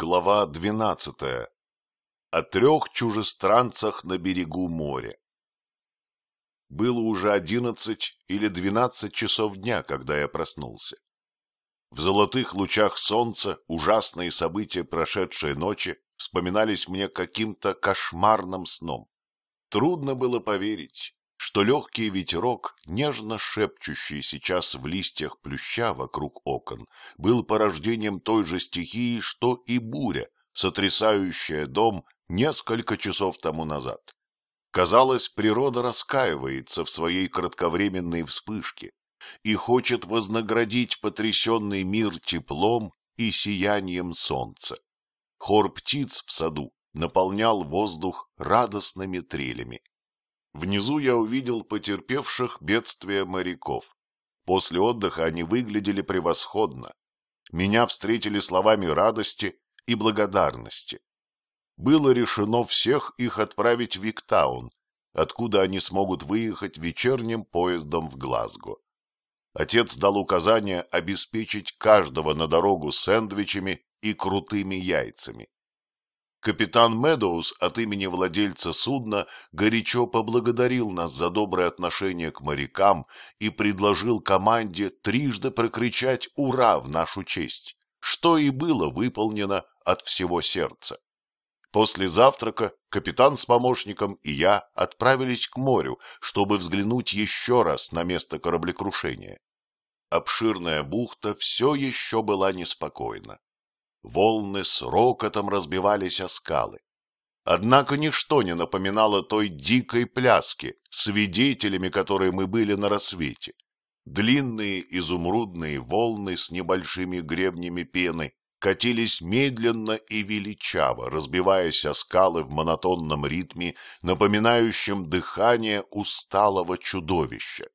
Глава 12. О трех чужестранцах на берегу моря. Было уже одиннадцать или двенадцать часов дня, когда я проснулся. В золотых лучах солнца ужасные события прошедшей ночи вспоминались мне каким-то кошмарным сном. Трудно было поверить, что легкий ветерок, нежно шепчущий сейчас в листьях плюща вокруг окон, был порождением той же стихии, что и буря, сотрясающая дом несколько часов тому назад. Казалось, природа раскаивается в своей кратковременной вспышке и хочет вознаградить потрясенный мир теплом и сиянием солнца. Хор птиц в саду наполнял воздух радостными трелями. Внизу я увидел потерпевших бедствия моряков. После отдыха они выглядели превосходно. Меня встретили словами радости и благодарности. Было решено всех их отправить в Виктаун, откуда они смогут выехать вечерним поездом в Глазго. Отец дал указание обеспечить каждого на дорогу сэндвичами и крутыми яйцами. Капитан Медоуз от имени владельца судна горячо поблагодарил нас за доброе отношение к морякам и предложил команде трижды прокричать «Ура!» в нашу честь, что и было выполнено от всего сердца. После завтрака капитан с помощником и я отправились к морю, чтобы взглянуть еще раз на место кораблекрушения. Обширная бухта все еще была неспокойна волны с рокотом разбивались о скалы. Однако ничто не напоминало той дикой пляски, свидетелями которой мы были на рассвете. Длинные изумрудные волны с небольшими гребнями пены катились медленно и величаво, разбиваясь о скалы в монотонном ритме, напоминающем дыхание усталого чудовища.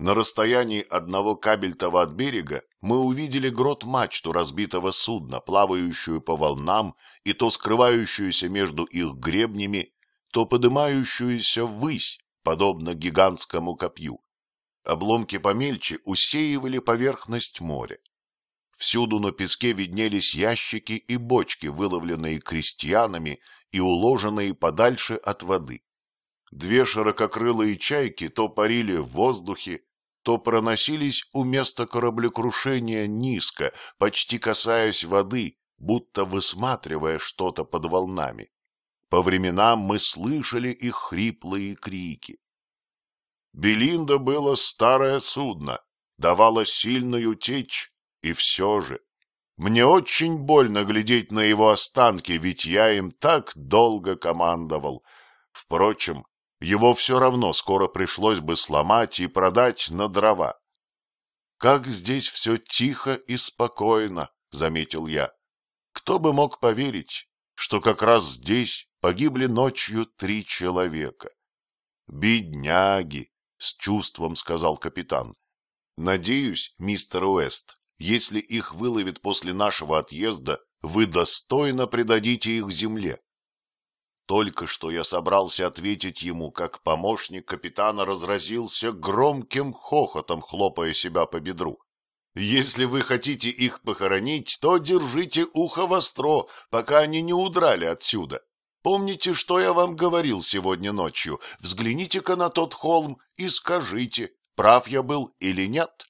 На расстоянии одного кабельтова от берега мы увидели грот-мачту разбитого судна, плавающую по волнам и то скрывающуюся между их гребнями, то поднимающуюся ввысь, подобно гигантскому копью. Обломки помельче усеивали поверхность моря. Всюду на песке виднелись ящики и бочки, выловленные крестьянами и уложенные подальше от воды. Две ширококрылые чайки то парили в воздухе, то проносились у места кораблекрушения низко, почти касаясь воды, будто высматривая что-то под волнами. По временам мы слышали их хриплые крики. Белинда было старое судно, давало сильную течь, и все же. Мне очень больно глядеть на его останки, ведь я им так долго командовал. Впрочем, его все равно скоро пришлось бы сломать и продать на дрова. — Как здесь все тихо и спокойно, — заметил я. Кто бы мог поверить, что как раз здесь погибли ночью три человека? — Бедняги, — с чувством сказал капитан. — Надеюсь, мистер Уэст, если их выловит после нашего отъезда, вы достойно предадите их земле. Только что я собрался ответить ему, как помощник капитана разразился громким хохотом, хлопая себя по бедру. «Если вы хотите их похоронить, то держите ухо востро, пока они не удрали отсюда. Помните, что я вам говорил сегодня ночью. Взгляните-ка на тот холм и скажите, прав я был или нет».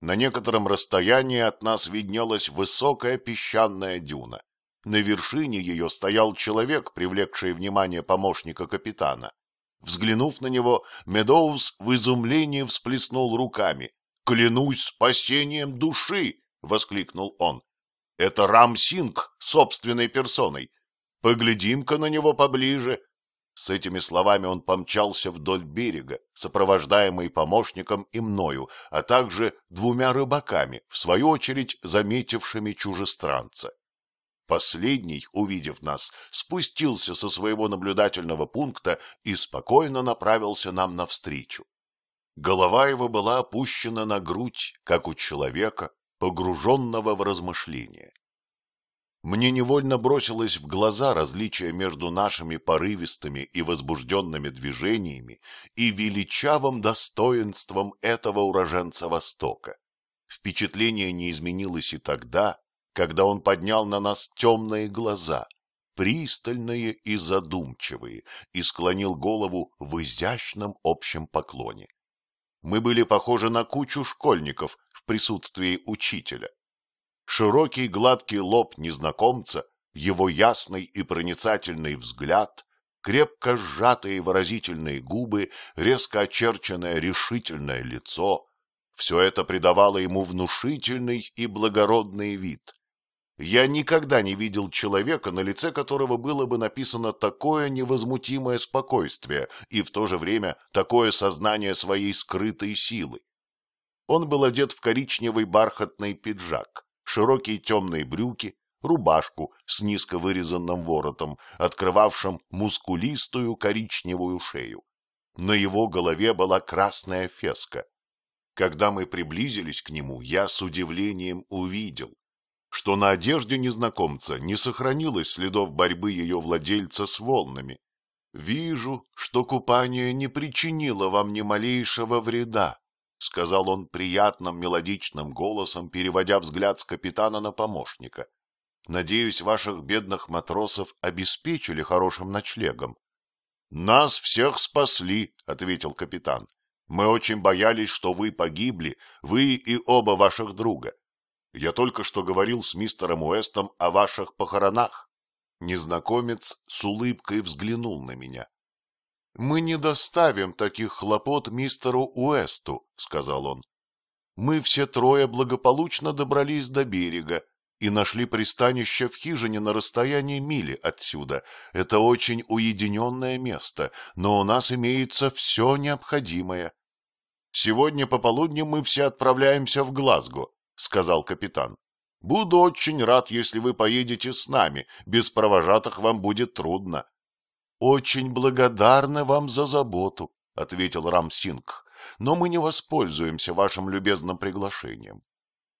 На некотором расстоянии от нас виднелась высокая песчаная дюна. На вершине ее стоял человек, привлекший внимание помощника капитана. Взглянув на него, Медоуз в изумлении всплеснул руками. «Клянусь спасением души!» — воскликнул он. «Это Рам Синг собственной персоной. Поглядим-ка на него поближе». С этими словами он помчался вдоль берега, сопровождаемый помощником и мною, а также двумя рыбаками, в свою очередь заметившими чужестранца. Последний, увидев нас, спустился со своего наблюдательного пункта и спокойно направился нам навстречу. Голова его была опущена на грудь, как у человека, погруженного в размышления. Мне невольно бросилось в глаза различие между нашими порывистыми и возбужденными движениями и величавым достоинством этого уроженца Востока. Впечатление не изменилось и тогда, когда он поднял на нас темные глаза, пристальные и задумчивые, и склонил голову в изящном общем поклоне. Мы были похожи на кучу школьников в присутствии учителя. Широкий гладкий лоб незнакомца, его ясный и проницательный взгляд, крепко сжатые выразительные губы, резко очерченное решительное лицо — все это придавало ему внушительный и благородный вид. Я никогда не видел человека, на лице которого было бы написано такое невозмутимое спокойствие и в то же время такое сознание своей скрытой силы. Он был одет в коричневый бархатный пиджак, широкие темные брюки, рубашку с низко вырезанным воротом, открывавшим мускулистую коричневую шею. На его голове была красная феска. Когда мы приблизились к нему, я с удивлением увидел, что на одежде незнакомца не сохранилось следов борьбы ее владельца с волнами. «Вижу, что купание не причинило вам ни малейшего вреда», — сказал он приятным мелодичным голосом, переводя взгляд с капитана на помощника. «Надеюсь, ваших бедных матросов обеспечили хорошим ночлегом». «Нас всех спасли», — ответил капитан. «Мы очень боялись, что вы погибли, вы и оба ваших друга. Я только что говорил с мистером Уэстом о ваших похоронах. Незнакомец с улыбкой взглянул на меня. — Мы не доставим таких хлопот мистеру Уэсту, — сказал он. — Мы все трое благополучно добрались до берега и нашли пристанище в хижине на расстоянии мили отсюда. Это очень уединенное место, но у нас имеется все необходимое. Сегодня пополудни мы все отправляемся в Глазго. — сказал капитан. — Буду очень рад, если вы поедете с нами. Без провожатых вам будет трудно. — Очень благодарна вам за заботу, — ответил Рамсинг. — Но мы не воспользуемся вашим любезным приглашением.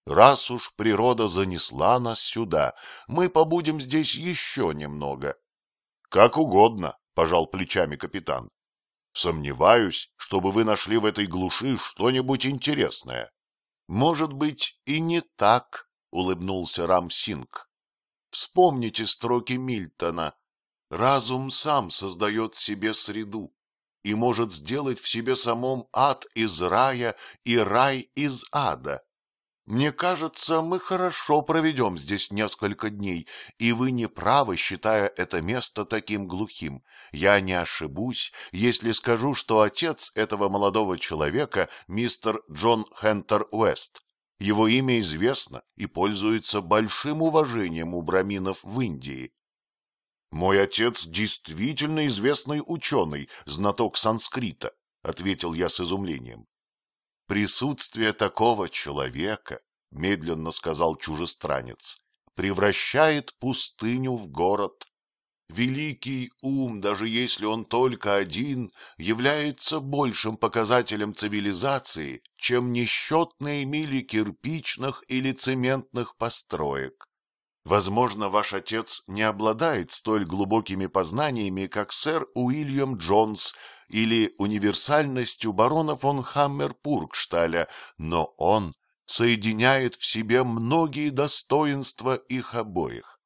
Раз уж природа занесла нас сюда, мы побудем здесь еще немного. — Как угодно, — пожал плечами капитан. — Сомневаюсь, чтобы вы нашли в этой глуши что-нибудь интересное. — Может быть, и не так, — улыбнулся Рамсинг. — Вспомните строки Мильтона. Разум сам создает себе среду и может сделать в себе самом ад из рая и рай из ада. Мне кажется, мы хорошо проведем здесь несколько дней, и вы не правы, считая это место таким глухим. Я не ошибусь, если скажу, что отец этого молодого человека — мистер Джон Хентер Уэст. Его имя известно и пользуется большим уважением у браминов в Индии. «Мой отец действительно известный ученый, знаток санскрита», — ответил я с изумлением. Присутствие такого человека, — медленно сказал чужестранец, — превращает пустыню в город. Великий ум, даже если он только один, является большим показателем цивилизации, чем несчетные мили кирпичных или цементных построек. Возможно, ваш отец не обладает столь глубокими познаниями, как сэр Уильям Джонс или универсальностью барона фон Хаммерпургшталя, но он соединяет в себе многие достоинства их обоих.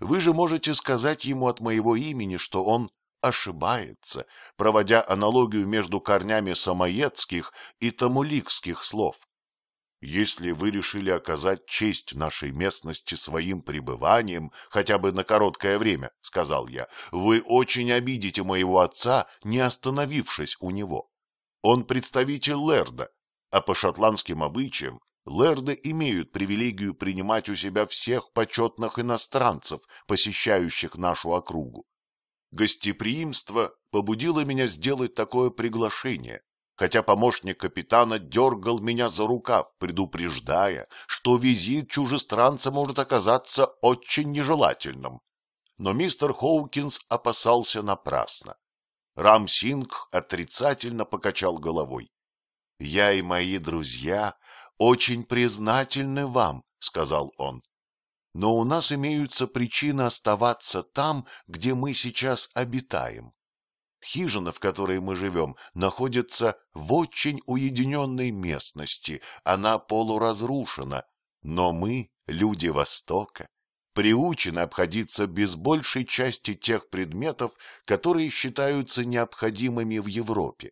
Вы же можете сказать ему от моего имени, что он ошибается, проводя аналогию между корнями самоедских и тамуликских слов. Если вы решили оказать честь нашей местности своим пребыванием, хотя бы на короткое время, — сказал я, — вы очень обидите моего отца, не остановившись у него. Он представитель Лерда, а по шотландским обычаям Лерды имеют привилегию принимать у себя всех почетных иностранцев, посещающих нашу округу. Гостеприимство побудило меня сделать такое приглашение, хотя помощник капитана дергал меня за рукав, предупреждая, что визит чужестранца может оказаться очень нежелательным. Но мистер Хоукинс опасался напрасно. Рамсинг отрицательно покачал головой. — Я и мои друзья очень признательны вам, — сказал он. — Но у нас имеются причины оставаться там, где мы сейчас обитаем. Хижина, в которой мы живем, находится в очень уединенной местности, она полуразрушена, но мы, люди Востока, приучены обходиться без большей части тех предметов, которые считаются необходимыми в Европе.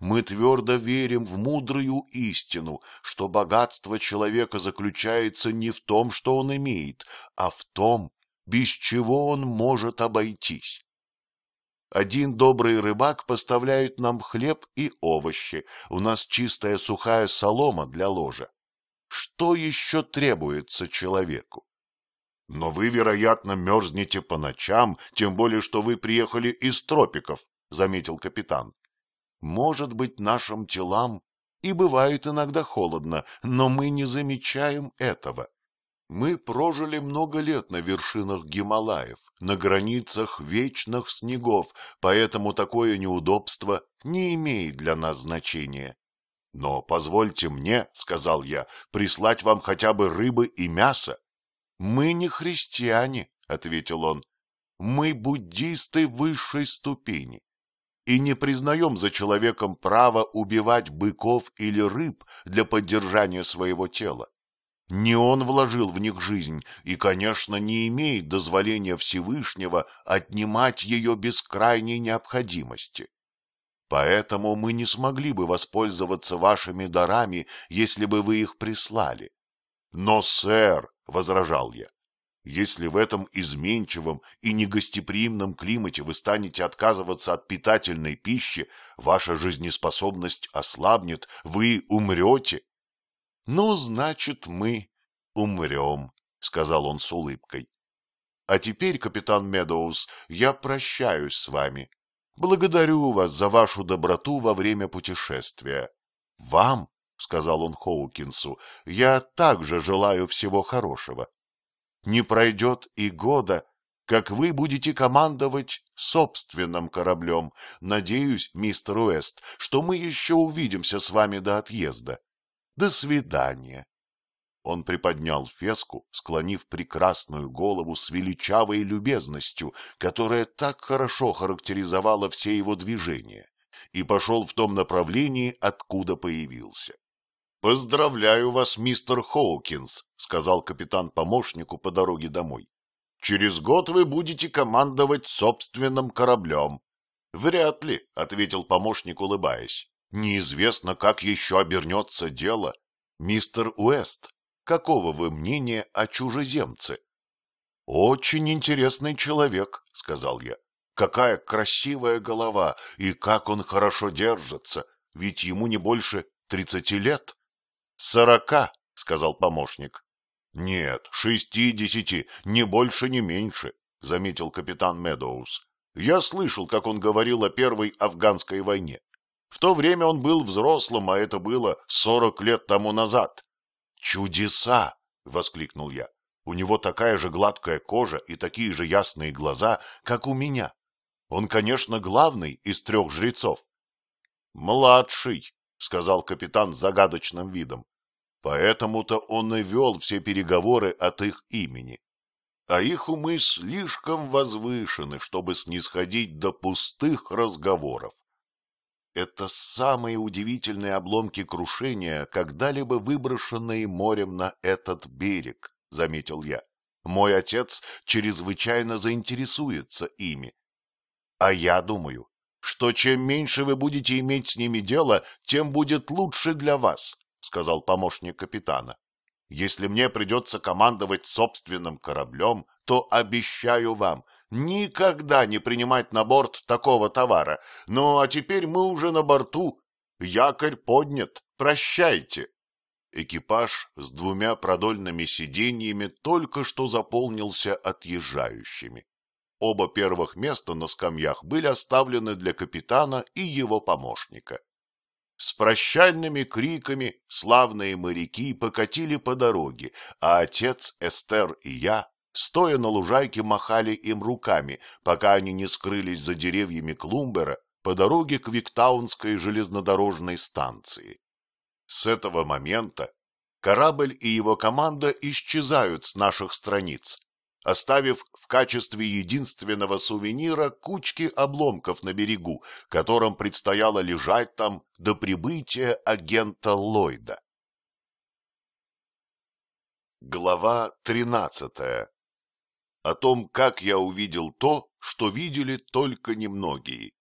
Мы твердо верим в мудрую истину, что богатство человека заключается не в том, что он имеет, а в том, без чего он может обойтись. Один добрый рыбак поставляет нам хлеб и овощи, у нас чистая сухая солома для ложа. Что еще требуется человеку? Но вы, вероятно, мерзнете по ночам, тем более, что вы приехали из тропиков, — заметил капитан. Может быть, нашим телам и бывает иногда холодно, но мы не замечаем этого. Мы прожили много лет на вершинах Гималаев, на границах вечных снегов, поэтому такое неудобство не имеет для нас значения. Но позвольте мне, — сказал я, — прислать вам хотя бы рыбы и мясо. — Мы не христиане, — ответил он. — Мы буддисты высшей ступени и не признаем за человеком право убивать быков или рыб для поддержания своего тела. Не он вложил в них жизнь и, конечно, не имеет дозволения Всевышнего отнимать ее без крайней необходимости. Поэтому мы не смогли бы воспользоваться вашими дарами, если бы вы их прислали. Но, сэр, — возражал я, — если в этом изменчивом и негостеприимном климате вы станете отказываться от питательной пищи, ваша жизнеспособность ослабнет, вы умрете. — Ну, значит, мы умрем, — сказал он с улыбкой. — А теперь, капитан Медоуз, я прощаюсь с вами. Благодарю вас за вашу доброту во время путешествия. — Вам, — сказал он Хоукинсу, — я также желаю всего хорошего. Не пройдет и года, как вы будете командовать собственным кораблем. Надеюсь, мистер Уэст, что мы еще увидимся с вами до отъезда. До свидания. Он приподнял феску, склонив прекрасную голову с величавой любезностью, которая так хорошо характеризовала все его движения, и пошел в том направлении, откуда появился. — Поздравляю вас, мистер Хоукинс, — сказал капитан помощнику по дороге домой. — Через год вы будете командовать собственным кораблем. — Вряд ли, — ответил помощник, улыбаясь. Неизвестно, как еще обернется дело. Мистер Уэст, какого вы мнения о чужеземце? — Очень интересный человек, — сказал я. — Какая красивая голова, и как он хорошо держится, ведь ему не больше тридцати лет. — Сорока, — сказал помощник. — Нет, шестидесяти, ни больше, ни меньше, — заметил капитан Медоуз. — Я слышал, как он говорил о Первой афганской войне. В то время он был взрослым, а это было сорок лет тому назад. «Чудеса!» — воскликнул я. «У него такая же гладкая кожа и такие же ясные глаза, как у меня. Он, конечно, главный из трех жрецов». «Младший», — сказал капитан с загадочным видом. «Поэтому-то он и вел все переговоры от их имени. А их умы слишком возвышены, чтобы снисходить до пустых разговоров. Это самые удивительные обломки крушения, когда-либо выброшенные морем на этот берег, — заметил я. Мой отец чрезвычайно заинтересуется ими. А я думаю, что чем меньше вы будете иметь с ними дело, тем будет лучше для вас, — сказал помощник капитана. Если мне придется командовать собственным кораблем, то обещаю вам, никогда не принимать на борт такого товара. Ну, а теперь мы уже на борту. Якорь поднят. Прощайте. Экипаж с двумя продольными сиденьями только что заполнился отъезжающими. Оба первых места на скамьях были оставлены для капитана и его помощника. С прощальными криками славные моряки покатили по дороге, а отец, Эстер и я стоя на лужайке, махали им руками, пока они не скрылись за деревьями Клумбера по дороге к Виктаунской железнодорожной станции. С этого момента корабль и его команда исчезают с наших страниц, оставив в качестве единственного сувенира кучки обломков на берегу, которым предстояло лежать там до прибытия агента Ллойда. Глава тринадцатая о том, как я увидел то, что видели только немногие.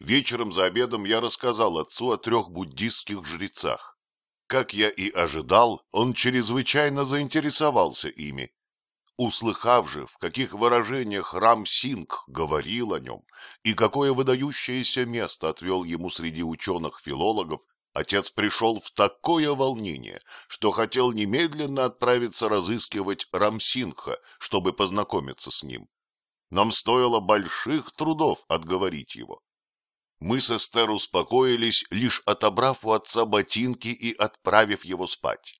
Вечером за обедом я рассказал отцу о трех буддистских жрецах. Как я и ожидал, он чрезвычайно заинтересовался ими. Услыхав же, в каких выражениях Рам Синг говорил о нем и какое выдающееся место отвел ему среди ученых-филологов, Отец пришел в такое волнение, что хотел немедленно отправиться разыскивать Рамсинха, чтобы познакомиться с ним. Нам стоило больших трудов отговорить его. Мы с Эстер успокоились, лишь отобрав у отца ботинки и отправив его спать.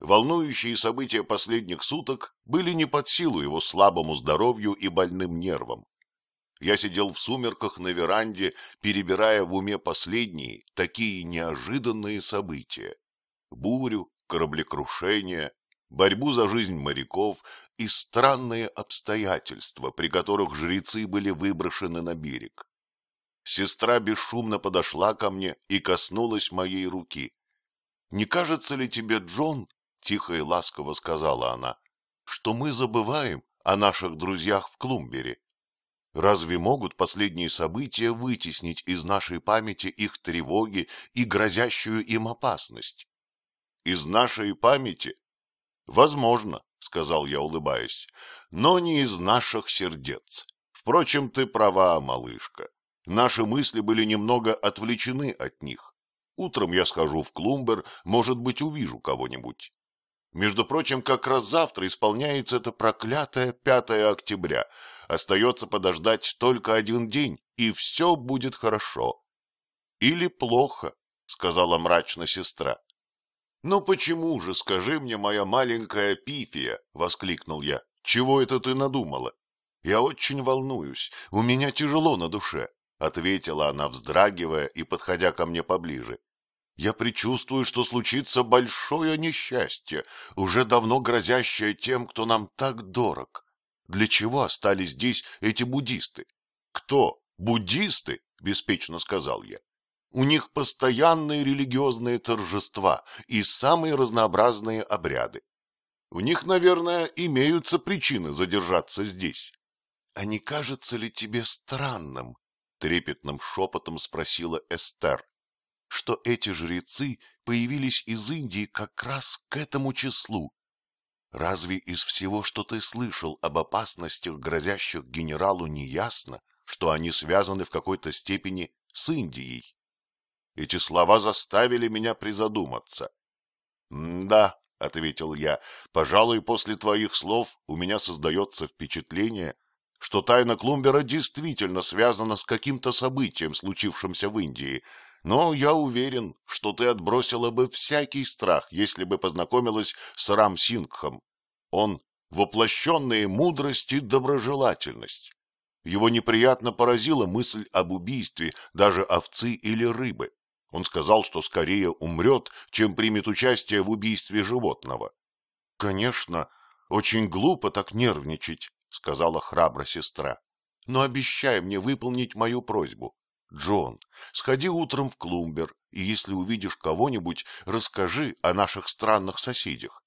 Волнующие события последних суток были не под силу его слабому здоровью и больным нервам. Я сидел в сумерках на веранде, перебирая в уме последние, такие неожиданные события. Бурю, кораблекрушение, борьбу за жизнь моряков и странные обстоятельства, при которых жрецы были выброшены на берег. Сестра бесшумно подошла ко мне и коснулась моей руки. — Не кажется ли тебе, Джон, — тихо и ласково сказала она, — что мы забываем о наших друзьях в Клумбере? Разве могут последние события вытеснить из нашей памяти их тревоги и грозящую им опасность? Из нашей памяти? Возможно, сказал я, улыбаясь, но не из наших сердец. Впрочем, ты права, малышка. Наши мысли были немного отвлечены от них. Утром я схожу в Клумбер, может быть, увижу кого-нибудь. Между прочим, как раз завтра исполняется это проклятое 5 октября. Остается подождать только один день, и все будет хорошо. — Или плохо, — сказала мрачно сестра. — Ну почему же, скажи мне, моя маленькая пифия, — воскликнул я, — чего это ты надумала? — Я очень волнуюсь, у меня тяжело на душе, — ответила она, вздрагивая и подходя ко мне поближе. Я предчувствую, что случится большое несчастье, уже давно грозящее тем, кто нам так дорог. Для чего остались здесь эти буддисты? Кто? Буддисты? — беспечно сказал я. У них постоянные религиозные торжества и самые разнообразные обряды. У них, наверное, имеются причины задержаться здесь. — А не кажется ли тебе странным? — трепетным шепотом спросила Эстер. — что эти жрецы появились из Индии как раз к этому числу. Разве из всего, что ты слышал об опасностях, грозящих генералу, не ясно, что они связаны в какой-то степени с Индией? Эти слова заставили меня призадуматься. — Да, — ответил я, — пожалуй, после твоих слов у меня создается впечатление, что тайна Клумбера действительно связана с каким-то событием, случившимся в Индии, но я уверен, что ты отбросила бы всякий страх, если бы познакомилась с Рам Сингхом. Он — воплощенная мудрость и доброжелательность. Его неприятно поразила мысль об убийстве даже овцы или рыбы. Он сказал, что скорее умрет, чем примет участие в убийстве животного. — Конечно, очень глупо так нервничать, — сказала храбра сестра. — Но обещай мне выполнить мою просьбу. Джон, сходи утром в Клумбер, и если увидишь кого-нибудь, расскажи о наших странных соседях.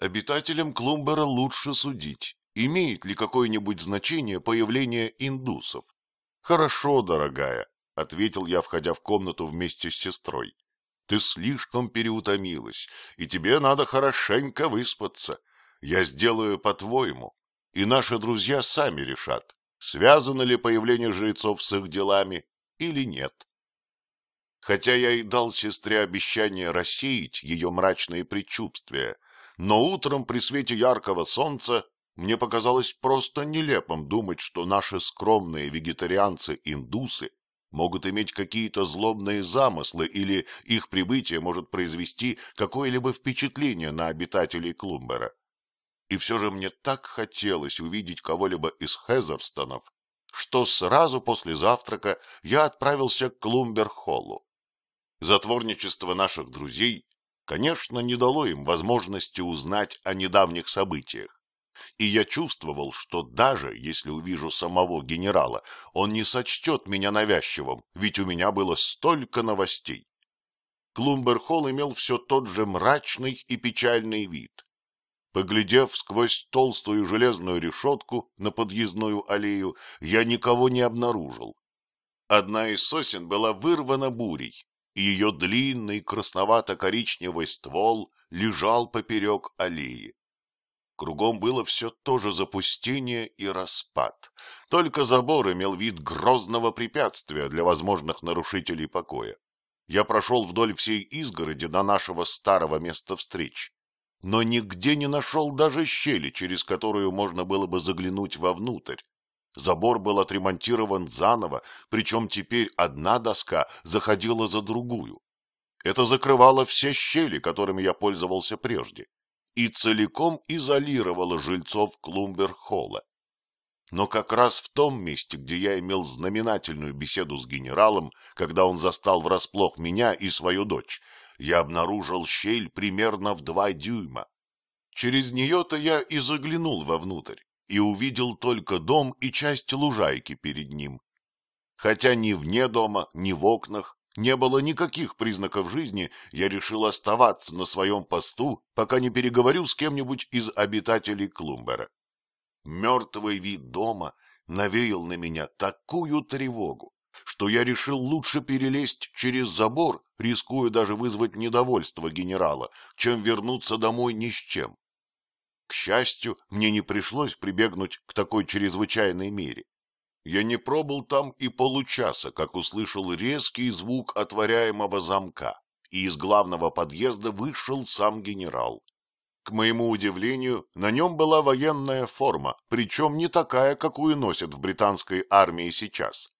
Обитателям Клумбера лучше судить, имеет ли какое-нибудь значение появление индусов. Хорошо, дорогая, — ответил я, входя в комнату вместе с сестрой. Ты слишком переутомилась, и тебе надо хорошенько выспаться. Я сделаю по-твоему, и наши друзья сами решат, связано ли появление жрецов с их делами или нет. Хотя я и дал сестре обещание рассеять ее мрачные предчувствия, но утром при свете яркого солнца мне показалось просто нелепым думать, что наши скромные вегетарианцы-индусы могут иметь какие-то злобные замыслы или их прибытие может произвести какое-либо впечатление на обитателей Клумбера. И все же мне так хотелось увидеть кого-либо из Хезерстонов, что сразу после завтрака я отправился к Клумберхоллу. Затворничество наших друзей, конечно, не дало им возможности узнать о недавних событиях, и я чувствовал, что даже если увижу самого генерала, он не сочтет меня навязчивым, ведь у меня было столько новостей. Клумберхолл имел все тот же мрачный и печальный вид. Поглядев сквозь толстую железную решетку на подъездную аллею, я никого не обнаружил. Одна из сосен была вырвана бурей, и ее длинный красновато-коричневый ствол лежал поперек аллеи. Кругом было все то же запустение и распад. Только забор имел вид грозного препятствия для возможных нарушителей покоя. Я прошел вдоль всей изгороди до нашего старого места встреч но нигде не нашел даже щели, через которую можно было бы заглянуть вовнутрь. Забор был отремонтирован заново, причем теперь одна доска заходила за другую. Это закрывало все щели, которыми я пользовался прежде, и целиком изолировало жильцов Клумберхолла. Но как раз в том месте, где я имел знаменательную беседу с генералом, когда он застал врасплох меня и свою дочь, я обнаружил щель примерно в два дюйма. Через нее-то я и заглянул вовнутрь и увидел только дом и часть лужайки перед ним. Хотя ни вне дома, ни в окнах не было никаких признаков жизни, я решил оставаться на своем посту, пока не переговорю с кем-нибудь из обитателей Клумбера. Мертвый вид дома навеял на меня такую тревогу, что я решил лучше перелезть через забор, рискуя даже вызвать недовольство генерала, чем вернуться домой ни с чем. К счастью, мне не пришлось прибегнуть к такой чрезвычайной мере. Я не пробыл там и получаса, как услышал резкий звук отворяемого замка, и из главного подъезда вышел сам генерал. К моему удивлению, на нем была военная форма, причем не такая, какую носят в британской армии сейчас.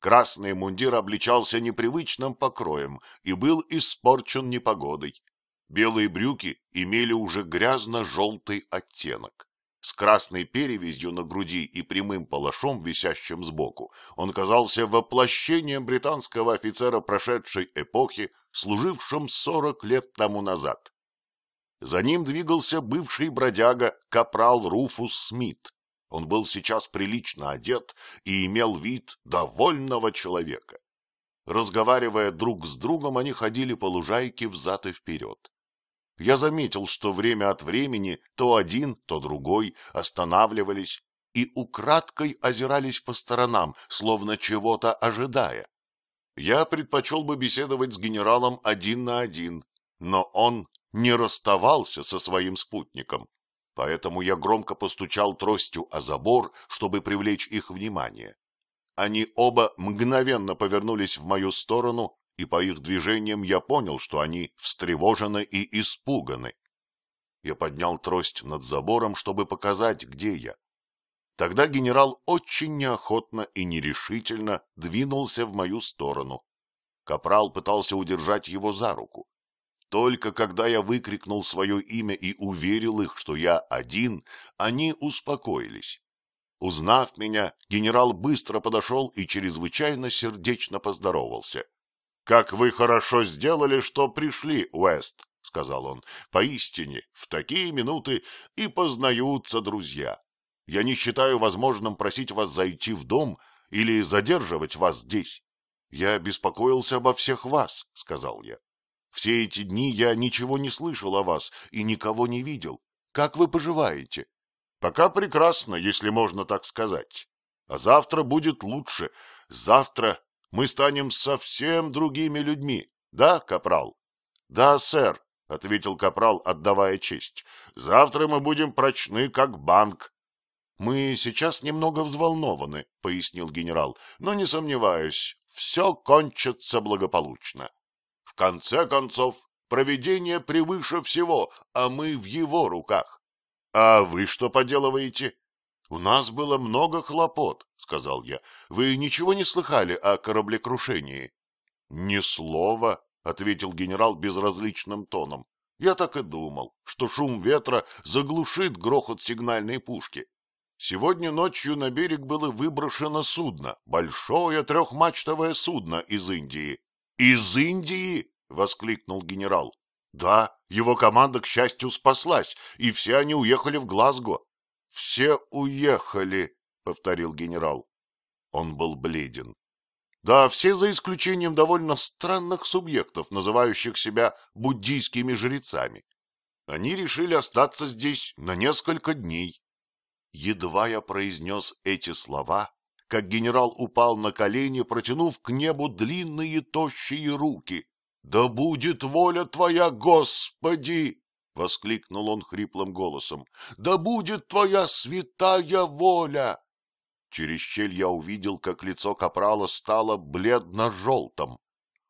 Красный мундир обличался непривычным покроем и был испорчен непогодой. Белые брюки имели уже грязно-желтый оттенок. С красной перевязью на груди и прямым палашом, висящим сбоку, он казался воплощением британского офицера прошедшей эпохи, служившим сорок лет тому назад. За ним двигался бывший бродяга капрал Руфус Смит, он был сейчас прилично одет и имел вид довольного человека. Разговаривая друг с другом, они ходили по лужайке взад и вперед. Я заметил, что время от времени то один, то другой останавливались и украдкой озирались по сторонам, словно чего-то ожидая. Я предпочел бы беседовать с генералом один на один, но он не расставался со своим спутником. Поэтому я громко постучал тростью о забор, чтобы привлечь их внимание. Они оба мгновенно повернулись в мою сторону, и по их движениям я понял, что они встревожены и испуганы. Я поднял трость над забором, чтобы показать, где я. Тогда генерал очень неохотно и нерешительно двинулся в мою сторону. Капрал пытался удержать его за руку, только когда я выкрикнул свое имя и уверил их, что я один, они успокоились. Узнав меня, генерал быстро подошел и чрезвычайно сердечно поздоровался. — Как вы хорошо сделали, что пришли, Уэст, — сказал он. — Поистине, в такие минуты и познаются друзья. Я не считаю возможным просить вас зайти в дом или задерживать вас здесь. — Я беспокоился обо всех вас, — сказал я. Все эти дни я ничего не слышал о вас и никого не видел. Как вы поживаете? — Пока прекрасно, если можно так сказать. А завтра будет лучше. Завтра мы станем совсем другими людьми. Да, капрал? — Да, сэр, — ответил капрал, отдавая честь. — Завтра мы будем прочны, как банк. — Мы сейчас немного взволнованы, — пояснил генерал, — но не сомневаюсь, все кончится благополучно конце концов, проведение превыше всего, а мы в его руках. — А вы что поделываете? — У нас было много хлопот, — сказал я. — Вы ничего не слыхали о кораблекрушении? — Ни слова, — ответил генерал безразличным тоном. — Я так и думал, что шум ветра заглушит грохот сигнальной пушки. Сегодня ночью на берег было выброшено судно, большое трехмачтовое судно из Индии. «Из Индии?» — воскликнул генерал. «Да, его команда, к счастью, спаслась, и все они уехали в Глазго». «Все уехали», — повторил генерал. Он был бледен. «Да, все за исключением довольно странных субъектов, называющих себя буддийскими жрецами. Они решили остаться здесь на несколько дней». Едва я произнес эти слова, как генерал упал на колени, протянув к небу длинные тощие руки. — Да будет воля твоя, Господи! — воскликнул он хриплым голосом. — Да будет твоя святая воля! Через щель я увидел, как лицо капрала стало бледно-желтым.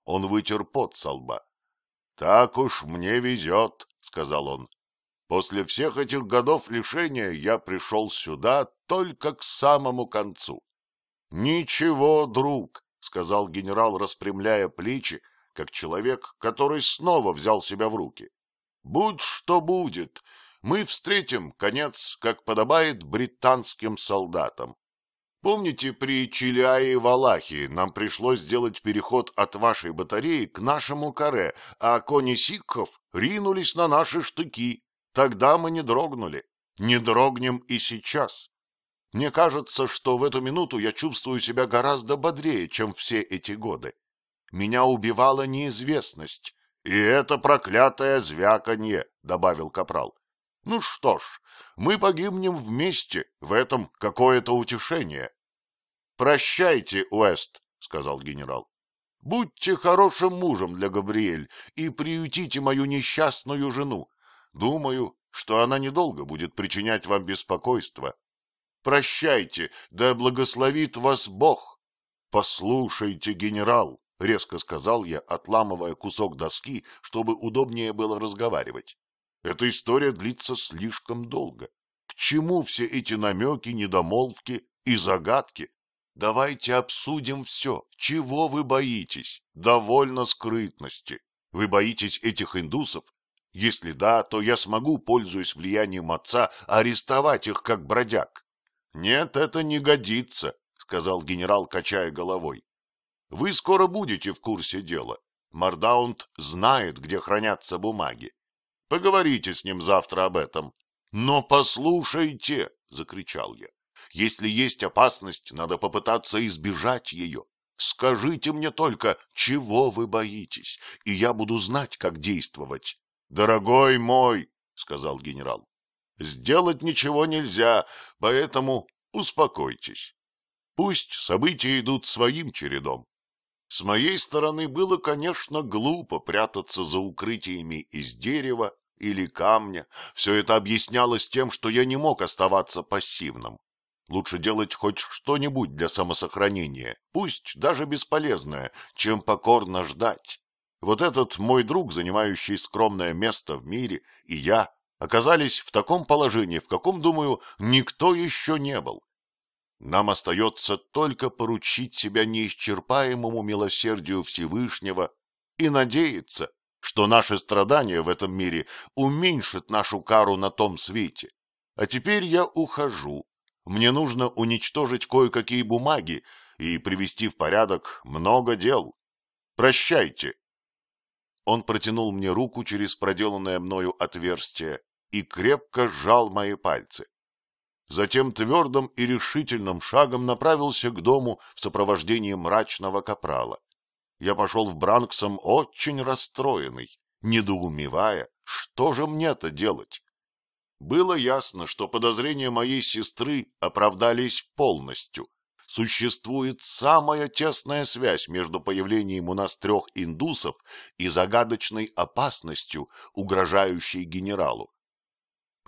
Он вытер пот со лба. — Так уж мне везет, — сказал он. После всех этих годов лишения я пришел сюда только к самому концу. — Ничего, друг, — сказал генерал, распрямляя плечи, как человек, который снова взял себя в руки. — Будь что будет, мы встретим конец, как подобает британским солдатам. Помните, при Чиляе и Валахии нам пришлось сделать переход от вашей батареи к нашему каре, а кони сикхов ринулись на наши штыки. Тогда мы не дрогнули. Не дрогнем и сейчас. Мне кажется, что в эту минуту я чувствую себя гораздо бодрее, чем все эти годы. Меня убивала неизвестность, и это проклятое звяканье, — добавил Капрал. Ну что ж, мы погибнем вместе, в этом какое-то утешение. — Прощайте, Уэст, — сказал генерал. — Будьте хорошим мужем для Габриэль и приютите мою несчастную жену. Думаю, что она недолго будет причинять вам беспокойство. Прощайте, да благословит вас Бог. — Послушайте, генерал, — резко сказал я, отламывая кусок доски, чтобы удобнее было разговаривать. — Эта история длится слишком долго. К чему все эти намеки, недомолвки и загадки? Давайте обсудим все. Чего вы боитесь? Довольно скрытности. Вы боитесь этих индусов? Если да, то я смогу, пользуясь влиянием отца, арестовать их как бродяг. Нет, это не годится, сказал генерал, качая головой. Вы скоро будете в курсе дела. Мардаунд знает, где хранятся бумаги. Поговорите с ним завтра об этом. Но послушайте, закричал я. Если есть опасность, надо попытаться избежать ее. Скажите мне только, чего вы боитесь, и я буду знать, как действовать. — Дорогой мой, — сказал генерал, Сделать ничего нельзя, поэтому успокойтесь. Пусть события идут своим чередом. С моей стороны было, конечно, глупо прятаться за укрытиями из дерева или камня. Все это объяснялось тем, что я не мог оставаться пассивным. Лучше делать хоть что-нибудь для самосохранения, пусть даже бесполезное, чем покорно ждать. Вот этот мой друг, занимающий скромное место в мире, и я оказались в таком положении, в каком, думаю, никто еще не был. Нам остается только поручить себя неисчерпаемому милосердию Всевышнего и надеяться, что наши страдания в этом мире уменьшат нашу кару на том свете. А теперь я ухожу. Мне нужно уничтожить кое-какие бумаги и привести в порядок много дел. Прощайте. Он протянул мне руку через проделанное мною отверстие и крепко сжал мои пальцы. Затем твердым и решительным шагом направился к дому в сопровождении мрачного капрала. Я пошел в Бранксом очень расстроенный, недоумевая, что же мне-то делать. Было ясно, что подозрения моей сестры оправдались полностью. Существует самая тесная связь между появлением у нас трех индусов и загадочной опасностью, угрожающей генералу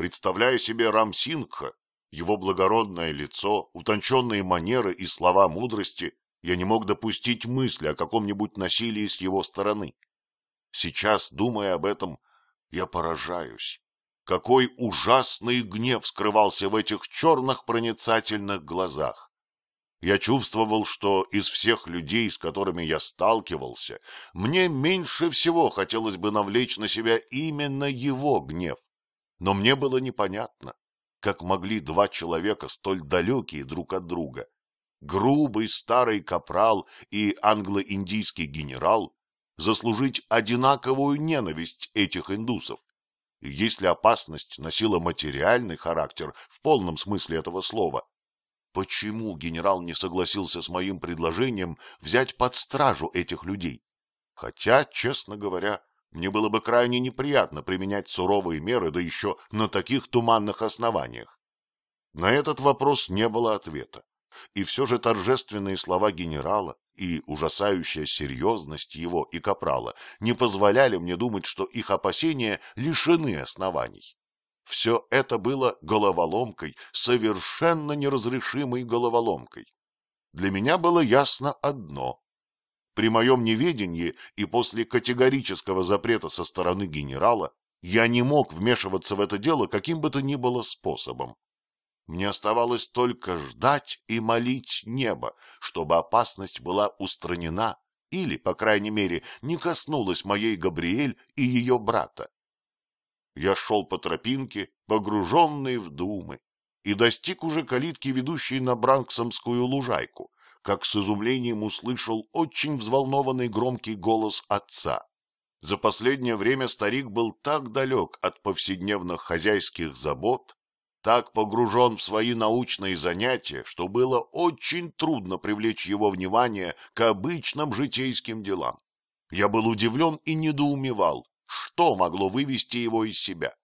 представляя себе Рамсингха, его благородное лицо, утонченные манеры и слова мудрости, я не мог допустить мысли о каком-нибудь насилии с его стороны. Сейчас, думая об этом, я поражаюсь. Какой ужасный гнев скрывался в этих черных проницательных глазах. Я чувствовал, что из всех людей, с которыми я сталкивался, мне меньше всего хотелось бы навлечь на себя именно его гнев но мне было непонятно, как могли два человека, столь далекие друг от друга, грубый старый капрал и англо-индийский генерал, заслужить одинаковую ненависть этих индусов. И если опасность носила материальный характер в полном смысле этого слова, почему генерал не согласился с моим предложением взять под стражу этих людей? Хотя, честно говоря, мне было бы крайне неприятно применять суровые меры, да еще на таких туманных основаниях. На этот вопрос не было ответа. И все же торжественные слова генерала и ужасающая серьезность его и капрала не позволяли мне думать, что их опасения лишены оснований. Все это было головоломкой, совершенно неразрешимой головоломкой. Для меня было ясно одно при моем неведении и после категорического запрета со стороны генерала я не мог вмешиваться в это дело каким бы то ни было способом. Мне оставалось только ждать и молить небо, чтобы опасность была устранена или, по крайней мере, не коснулась моей Габриэль и ее брата. Я шел по тропинке, погруженный в думы, и достиг уже калитки, ведущей на Бранксомскую лужайку, как с изумлением услышал очень взволнованный громкий голос отца. За последнее время старик был так далек от повседневных хозяйских забот, так погружен в свои научные занятия, что было очень трудно привлечь его внимание к обычным житейским делам. Я был удивлен и недоумевал, что могло вывести его из себя.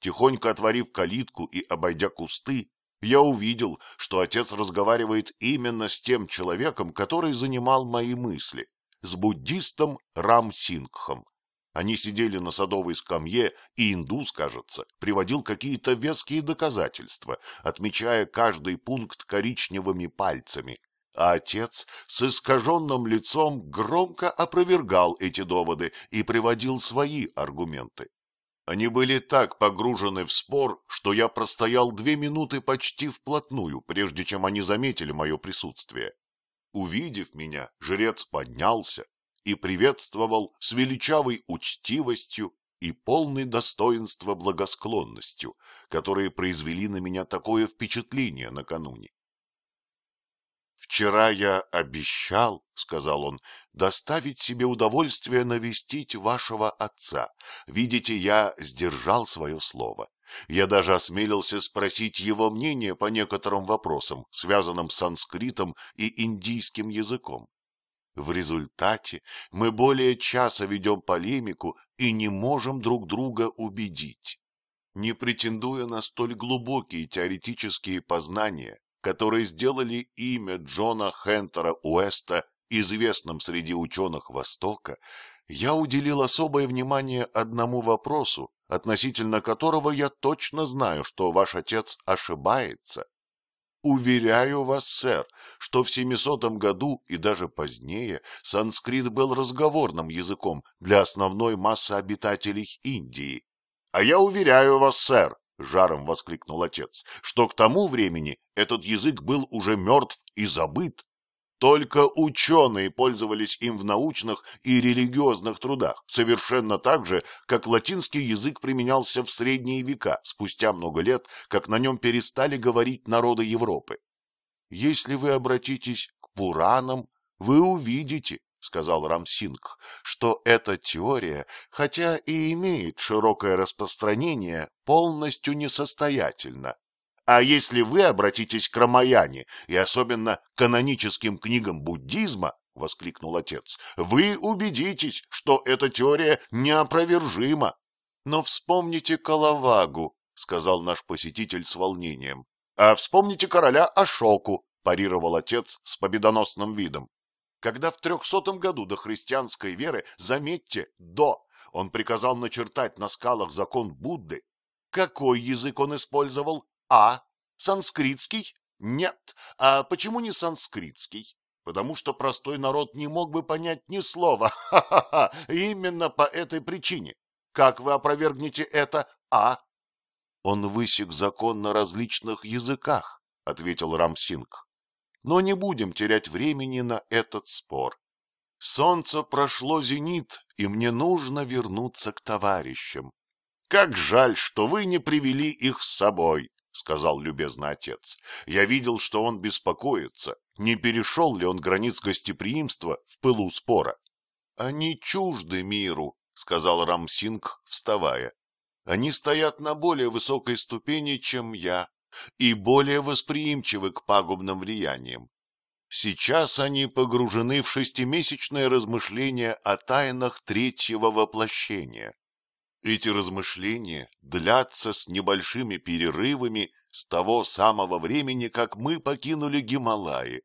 Тихонько отворив калитку и обойдя кусты, я увидел, что отец разговаривает именно с тем человеком, который занимал мои мысли, с буддистом Рам Сингхом. Они сидели на садовой скамье, и индус, кажется, приводил какие-то веские доказательства, отмечая каждый пункт коричневыми пальцами. А отец с искаженным лицом громко опровергал эти доводы и приводил свои аргументы. Они были так погружены в спор, что я простоял две минуты почти вплотную, прежде чем они заметили мое присутствие. Увидев меня, жрец поднялся и приветствовал с величавой учтивостью и полной достоинства благосклонностью, которые произвели на меня такое впечатление накануне. Вчера я обещал, — сказал он, — доставить себе удовольствие навестить вашего отца. Видите, я сдержал свое слово. Я даже осмелился спросить его мнение по некоторым вопросам, связанным с санскритом и индийским языком. В результате мы более часа ведем полемику и не можем друг друга убедить. Не претендуя на столь глубокие теоретические познания, которые сделали имя Джона Хентера Уэста известным среди ученых Востока, я уделил особое внимание одному вопросу, относительно которого я точно знаю, что ваш отец ошибается. Уверяю вас, сэр, что в 700 году и даже позднее санскрит был разговорным языком для основной массы обитателей Индии. А я уверяю вас, сэр, — жаром воскликнул отец, — что к тому времени этот язык был уже мертв и забыт. Только ученые пользовались им в научных и религиозных трудах, совершенно так же, как латинский язык применялся в средние века, спустя много лет, как на нем перестали говорить народы Европы. Если вы обратитесь к Пуранам, вы увидите, — сказал Рамсинг, — что эта теория, хотя и имеет широкое распространение, полностью несостоятельна. А если вы обратитесь к Рамаяне и особенно к каноническим книгам буддизма, — воскликнул отец, — вы убедитесь, что эта теория неопровержима. — Но вспомните Калавагу, — сказал наш посетитель с волнением. — А вспомните короля Ашоку, — парировал отец с победоносным видом когда в трехсотом году до христианской веры, заметьте, до, он приказал начертать на скалах закон Будды, какой язык он использовал? А. Санскритский? Нет. А почему не санскритский? Потому что простой народ не мог бы понять ни слова. Ха-ха-ха. Именно по этой причине. Как вы опровергнете это? А. Он высек закон на различных языках, ответил Рамсинг. Но не будем терять времени на этот спор. Солнце прошло зенит, и мне нужно вернуться к товарищам. — Как жаль, что вы не привели их с собой, — сказал любезный отец. Я видел, что он беспокоится, не перешел ли он границ гостеприимства в пылу спора. — Они чужды миру, — сказал Рамсинг, вставая. — Они стоят на более высокой ступени, чем я и более восприимчивы к пагубным влияниям. Сейчас они погружены в шестимесячное размышление о тайнах третьего воплощения. Эти размышления длятся с небольшими перерывами с того самого времени, как мы покинули Гималаи.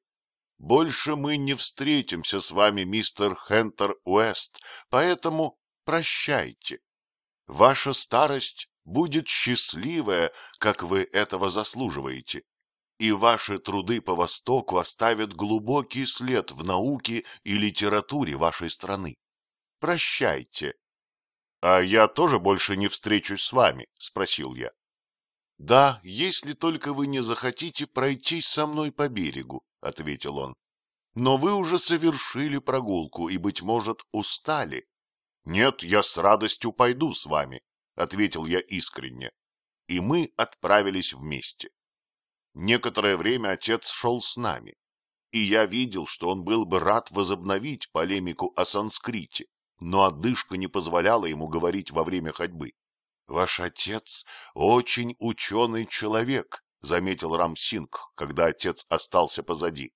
Больше мы не встретимся с вами, мистер Хентер Уэст, поэтому прощайте. Ваша старость будет счастливая, как вы этого заслуживаете, и ваши труды по Востоку оставят глубокий след в науке и литературе вашей страны. Прощайте. — А я тоже больше не встречусь с вами? — спросил я. — Да, если только вы не захотите пройтись со мной по берегу, — ответил он. — Но вы уже совершили прогулку и, быть может, устали. — Нет, я с радостью пойду с вами, — ответил я искренне. И мы отправились вместе. Некоторое время отец шел с нами, и я видел, что он был бы рад возобновить полемику о санскрите, но одышка не позволяла ему говорить во время ходьбы. — Ваш отец очень ученый человек, — заметил Рамсинг, когда отец остался позади.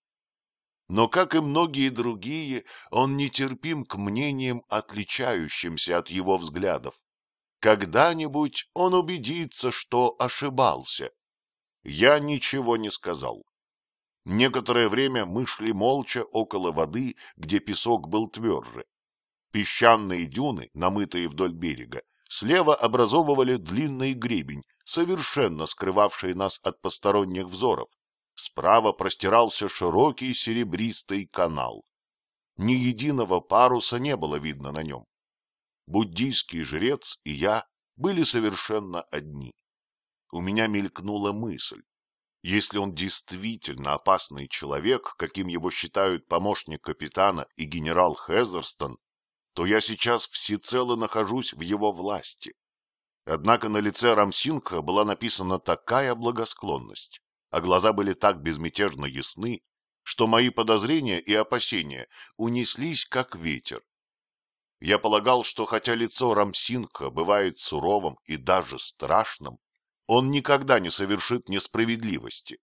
Но, как и многие другие, он нетерпим к мнениям, отличающимся от его взглядов. Когда-нибудь он убедится, что ошибался. Я ничего не сказал. Некоторое время мы шли молча около воды, где песок был тверже. Песчаные дюны, намытые вдоль берега, слева образовывали длинный гребень, совершенно скрывавший нас от посторонних взоров. Справа простирался широкий серебристый канал. Ни единого паруса не было видно на нем буддийский жрец и я были совершенно одни. У меня мелькнула мысль. Если он действительно опасный человек, каким его считают помощник капитана и генерал Хезерстон, то я сейчас всецело нахожусь в его власти. Однако на лице Рамсинха была написана такая благосклонность, а глаза были так безмятежно ясны, что мои подозрения и опасения унеслись как ветер, я полагал, что хотя лицо Рамсинка бывает суровым и даже страшным, он никогда не совершит несправедливости.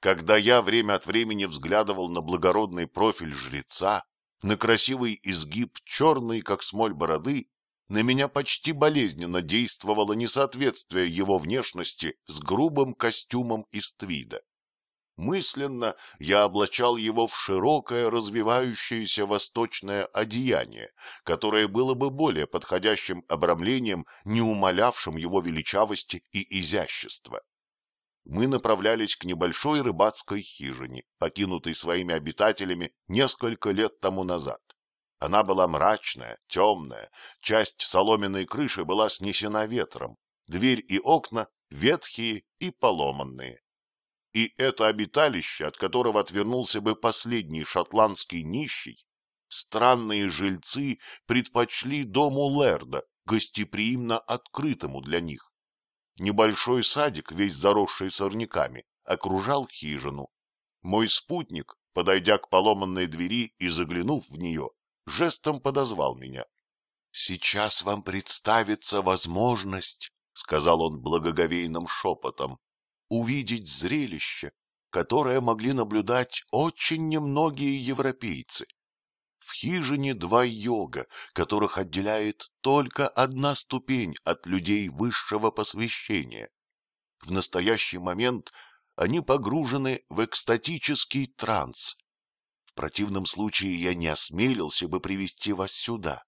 Когда я время от времени взглядывал на благородный профиль жреца, на красивый изгиб черной, как смоль бороды, на меня почти болезненно действовало несоответствие его внешности с грубым костюмом из твида. Мысленно я облачал его в широкое развивающееся восточное одеяние, которое было бы более подходящим обрамлением, не умалявшим его величавости и изящества. Мы направлялись к небольшой рыбацкой хижине, покинутой своими обитателями несколько лет тому назад. Она была мрачная, темная, часть соломенной крыши была снесена ветром, дверь и окна ветхие и поломанные. И это обиталище, от которого отвернулся бы последний шотландский нищий, странные жильцы предпочли дому Лерда, гостеприимно открытому для них. Небольшой садик, весь заросший сорняками, окружал хижину. Мой спутник, подойдя к поломанной двери и заглянув в нее, жестом подозвал меня. — Сейчас вам представится возможность, — сказал он благоговейным шепотом, увидеть зрелище, которое могли наблюдать очень немногие европейцы. В хижине два йога, которых отделяет только одна ступень от людей высшего посвящения. В настоящий момент они погружены в экстатический транс. В противном случае я не осмелился бы привести вас сюда.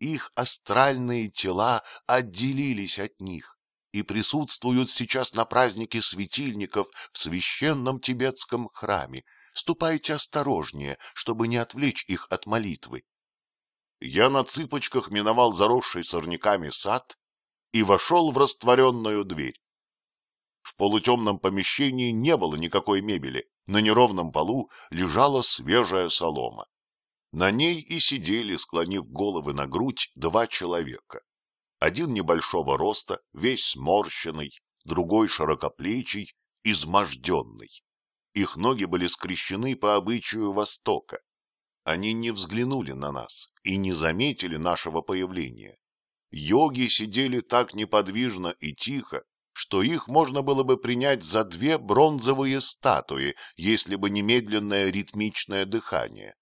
Их астральные тела отделились от них и присутствуют сейчас на празднике светильников в священном тибетском храме. Ступайте осторожнее, чтобы не отвлечь их от молитвы. Я на цыпочках миновал заросший сорняками сад и вошел в растворенную дверь. В полутемном помещении не было никакой мебели, на неровном полу лежала свежая солома. На ней и сидели, склонив головы на грудь, два человека. Один небольшого роста, весь сморщенный, другой широкоплечий, изможденный. Их ноги были скрещены по обычаю Востока. Они не взглянули на нас и не заметили нашего появления. Йоги сидели так неподвижно и тихо, что их можно было бы принять за две бронзовые статуи, если бы немедленное ритмичное дыхание.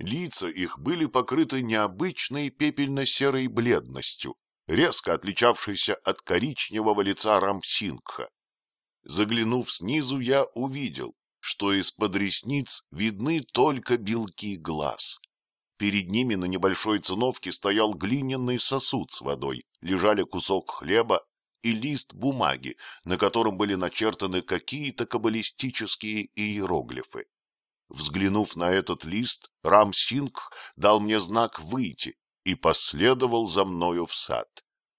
Лица их были покрыты необычной пепельно-серой бледностью, резко отличавшийся от коричневого лица Рамсингха. Заглянув снизу, я увидел, что из-под ресниц видны только белки глаз. Перед ними на небольшой циновке стоял глиняный сосуд с водой, лежали кусок хлеба и лист бумаги, на котором были начертаны какие-то каббалистические иероглифы. Взглянув на этот лист, Рам Сингх дал мне знак выйти и последовал за мною в сад.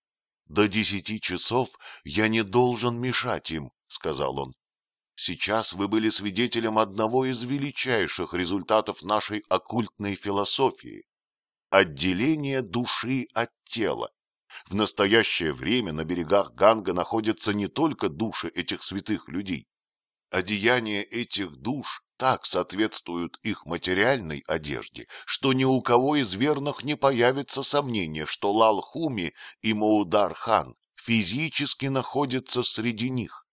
— До десяти часов я не должен мешать им, — сказал он. — Сейчас вы были свидетелем одного из величайших результатов нашей оккультной философии — отделение души от тела. В настоящее время на берегах Ганга находятся не только души этих святых людей, Одеяния этих душ так соответствуют их материальной одежде, что ни у кого из верных не появится сомнения, что Лалхуми и маудар физически находятся среди них.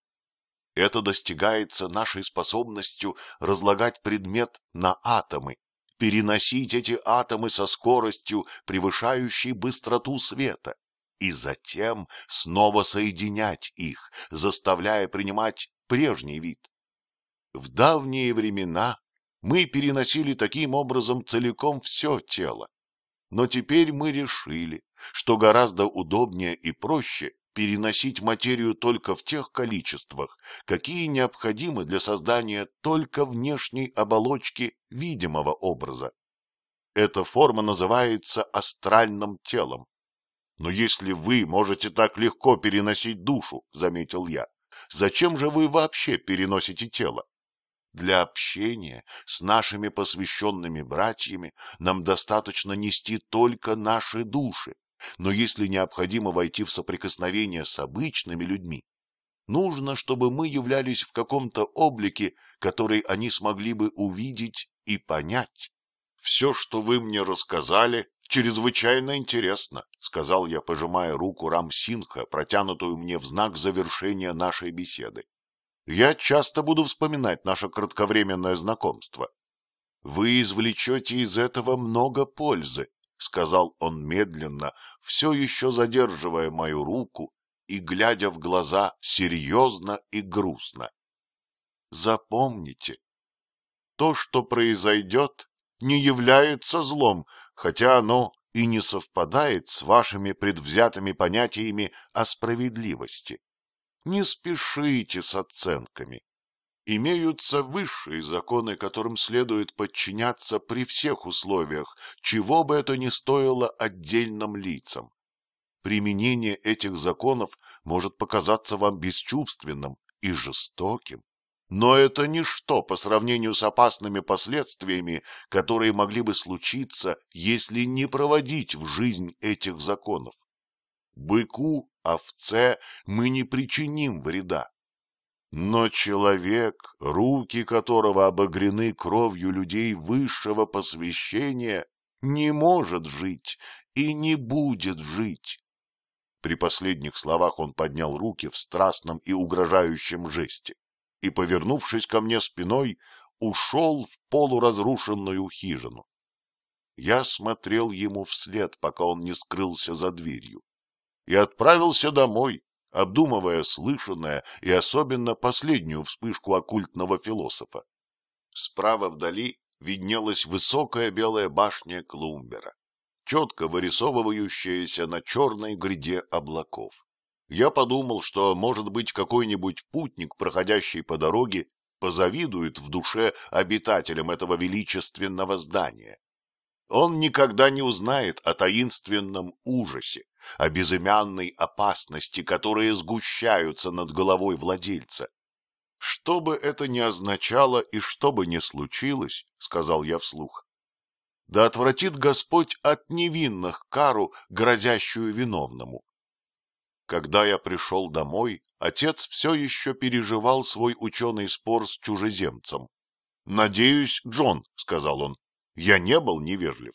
Это достигается нашей способностью разлагать предмет на атомы, переносить эти атомы со скоростью, превышающей быстроту света, и затем снова соединять их, заставляя принимать прежний вид. В давние времена мы переносили таким образом целиком все тело, но теперь мы решили, что гораздо удобнее и проще переносить материю только в тех количествах, какие необходимы для создания только внешней оболочки видимого образа. Эта форма называется астральным телом. Но если вы можете так легко переносить душу, — заметил я, Зачем же вы вообще переносите тело? Для общения с нашими посвященными братьями нам достаточно нести только наши души, но если необходимо войти в соприкосновение с обычными людьми, нужно, чтобы мы являлись в каком-то облике, который они смогли бы увидеть и понять. Все, что вы мне рассказали, чрезвычайно интересно, — сказал я, пожимая руку Рамсинха, протянутую мне в знак завершения нашей беседы. Я часто буду вспоминать наше кратковременное знакомство. — Вы извлечете из этого много пользы, — сказал он медленно, все еще задерживая мою руку и глядя в глаза серьезно и грустно. — Запомните, то, что произойдет, не является злом, хотя оно и не совпадает с вашими предвзятыми понятиями о справедливости. Не спешите с оценками. Имеются высшие законы, которым следует подчиняться при всех условиях, чего бы это ни стоило отдельным лицам. Применение этих законов может показаться вам бесчувственным и жестоким. Но это ничто по сравнению с опасными последствиями, которые могли бы случиться, если не проводить в жизнь этих законов. Быку, овце мы не причиним вреда. Но человек, руки которого обогрены кровью людей высшего посвящения, не может жить и не будет жить. При последних словах он поднял руки в страстном и угрожающем жесте и, повернувшись ко мне спиной, ушел в полуразрушенную хижину. Я смотрел ему вслед, пока он не скрылся за дверью, и отправился домой, обдумывая слышанное и особенно последнюю вспышку оккультного философа. Справа вдали виднелась высокая белая башня Клумбера, четко вырисовывающаяся на черной гряде облаков я подумал, что, может быть, какой-нибудь путник, проходящий по дороге, позавидует в душе обитателям этого величественного здания. Он никогда не узнает о таинственном ужасе, о безымянной опасности, которые сгущаются над головой владельца. — Что бы это ни означало и что бы ни случилось, — сказал я вслух, — да отвратит Господь от невинных кару, грозящую виновному. Когда я пришел домой, отец все еще переживал свой ученый спор с чужеземцем. «Надеюсь, Джон», — сказал он, — «я не был невежлив.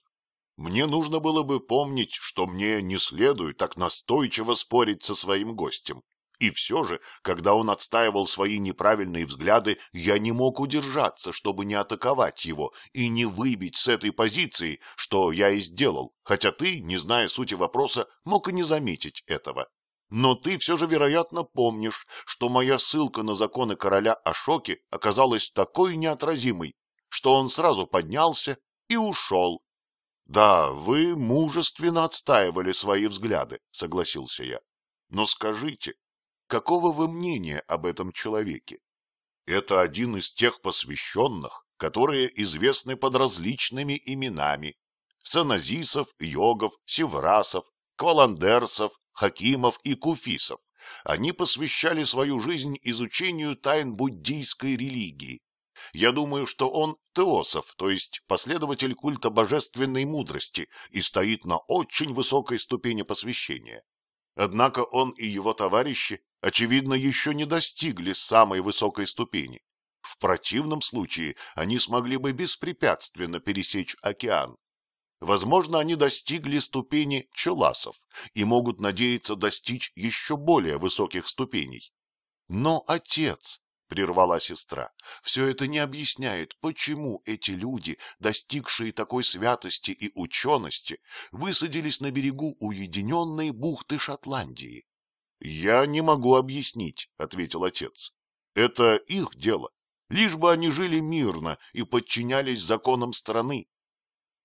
Мне нужно было бы помнить, что мне не следует так настойчиво спорить со своим гостем. И все же, когда он отстаивал свои неправильные взгляды, я не мог удержаться, чтобы не атаковать его и не выбить с этой позиции, что я и сделал, хотя ты, не зная сути вопроса, мог и не заметить этого. Но ты все же, вероятно, помнишь, что моя ссылка на законы короля Ашоки оказалась такой неотразимой, что он сразу поднялся и ушел. — Да, вы мужественно отстаивали свои взгляды, — согласился я. — Но скажите, какого вы мнения об этом человеке? Это один из тех посвященных, которые известны под различными именами. Саназисов, Йогов, Севрасов, Кваландерсов Хакимов и Куфисов. Они посвящали свою жизнь изучению тайн буддийской религии. Я думаю, что он теосов, то есть последователь культа божественной мудрости, и стоит на очень высокой ступени посвящения. Однако он и его товарищи, очевидно, еще не достигли самой высокой ступени. В противном случае они смогли бы беспрепятственно пересечь океан. Возможно, они достигли ступени челасов и могут надеяться достичь еще более высоких ступеней. Но, отец, — прервала сестра, — все это не объясняет, почему эти люди, достигшие такой святости и учености, высадились на берегу уединенной бухты Шотландии. — Я не могу объяснить, — ответил отец. — Это их дело. Лишь бы они жили мирно и подчинялись законам страны,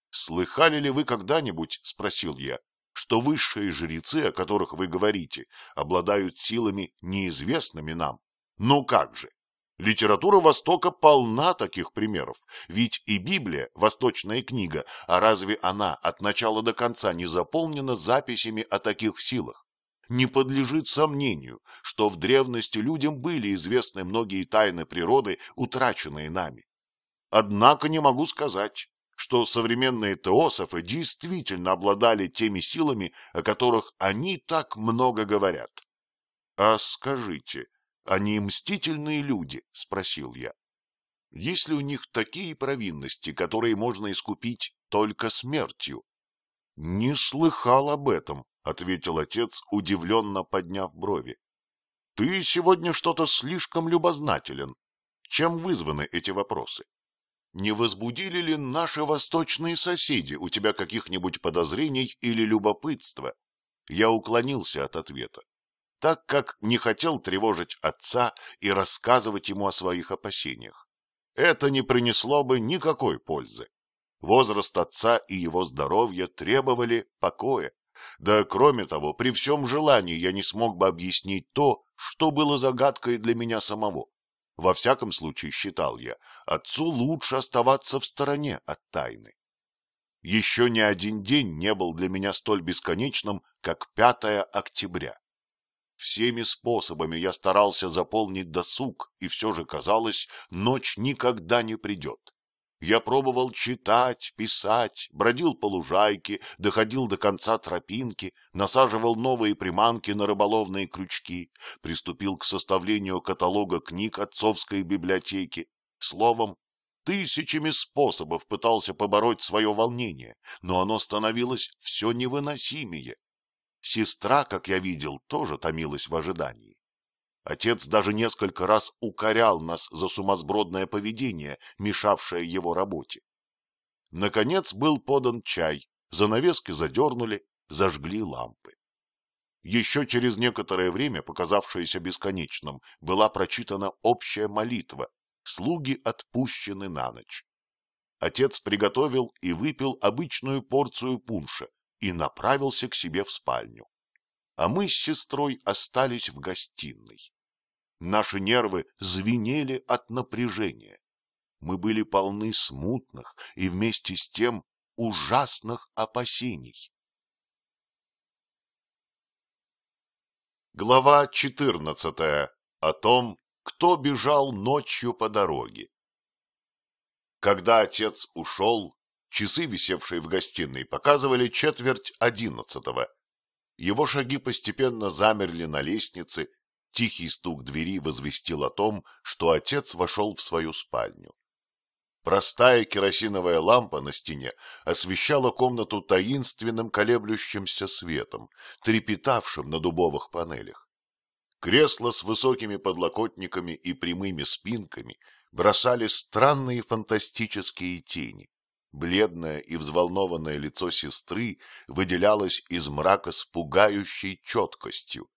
— Слыхали ли вы когда-нибудь, — спросил я, — что высшие жрецы, о которых вы говорите, обладают силами, неизвестными нам? Ну как же! Литература Востока полна таких примеров, ведь и Библия – восточная книга, а разве она от начала до конца не заполнена записями о таких силах? Не подлежит сомнению, что в древности людям были известны многие тайны природы, утраченные нами. Однако не могу сказать, что современные теософы действительно обладали теми силами, о которых они так много говорят. — А скажите, они мстительные люди? — спросил я. — Есть ли у них такие провинности, которые можно искупить только смертью? — Не слыхал об этом, — ответил отец, удивленно подняв брови. — Ты сегодня что-то слишком любознателен. Чем вызваны эти вопросы? не возбудили ли наши восточные соседи у тебя каких-нибудь подозрений или любопытства? Я уклонился от ответа, так как не хотел тревожить отца и рассказывать ему о своих опасениях. Это не принесло бы никакой пользы. Возраст отца и его здоровье требовали покоя. Да, кроме того, при всем желании я не смог бы объяснить то, что было загадкой для меня самого во всяком случае, считал я, отцу лучше оставаться в стороне от тайны. Еще ни один день не был для меня столь бесконечным, как 5 октября. Всеми способами я старался заполнить досуг, и все же казалось, ночь никогда не придет. Я пробовал читать, писать, бродил по лужайке, доходил до конца тропинки, насаживал новые приманки на рыболовные крючки, приступил к составлению каталога книг отцовской библиотеки. Словом, тысячами способов пытался побороть свое волнение, но оно становилось все невыносимее. Сестра, как я видел, тоже томилась в ожидании. Отец даже несколько раз укорял нас за сумасбродное поведение, мешавшее его работе. Наконец был подан чай, занавески задернули, зажгли лампы. Еще через некоторое время, показавшееся бесконечным, была прочитана общая молитва, слуги отпущены на ночь. Отец приготовил и выпил обычную порцию пунша и направился к себе в спальню. А мы с сестрой остались в гостиной. Наши нервы звенели от напряжения. Мы были полны смутных и вместе с тем ужасных опасений. Глава 14. О том, кто бежал ночью по дороге. Когда отец ушел, часы, висевшие в гостиной, показывали четверть одиннадцатого. Его шаги постепенно замерли на лестнице Тихий стук двери возвестил о том, что отец вошел в свою спальню. Простая керосиновая лампа на стене освещала комнату таинственным колеблющимся светом, трепетавшим на дубовых панелях. Кресла с высокими подлокотниками и прямыми спинками бросали странные фантастические тени. Бледное и взволнованное лицо сестры выделялось из мрака с пугающей четкостью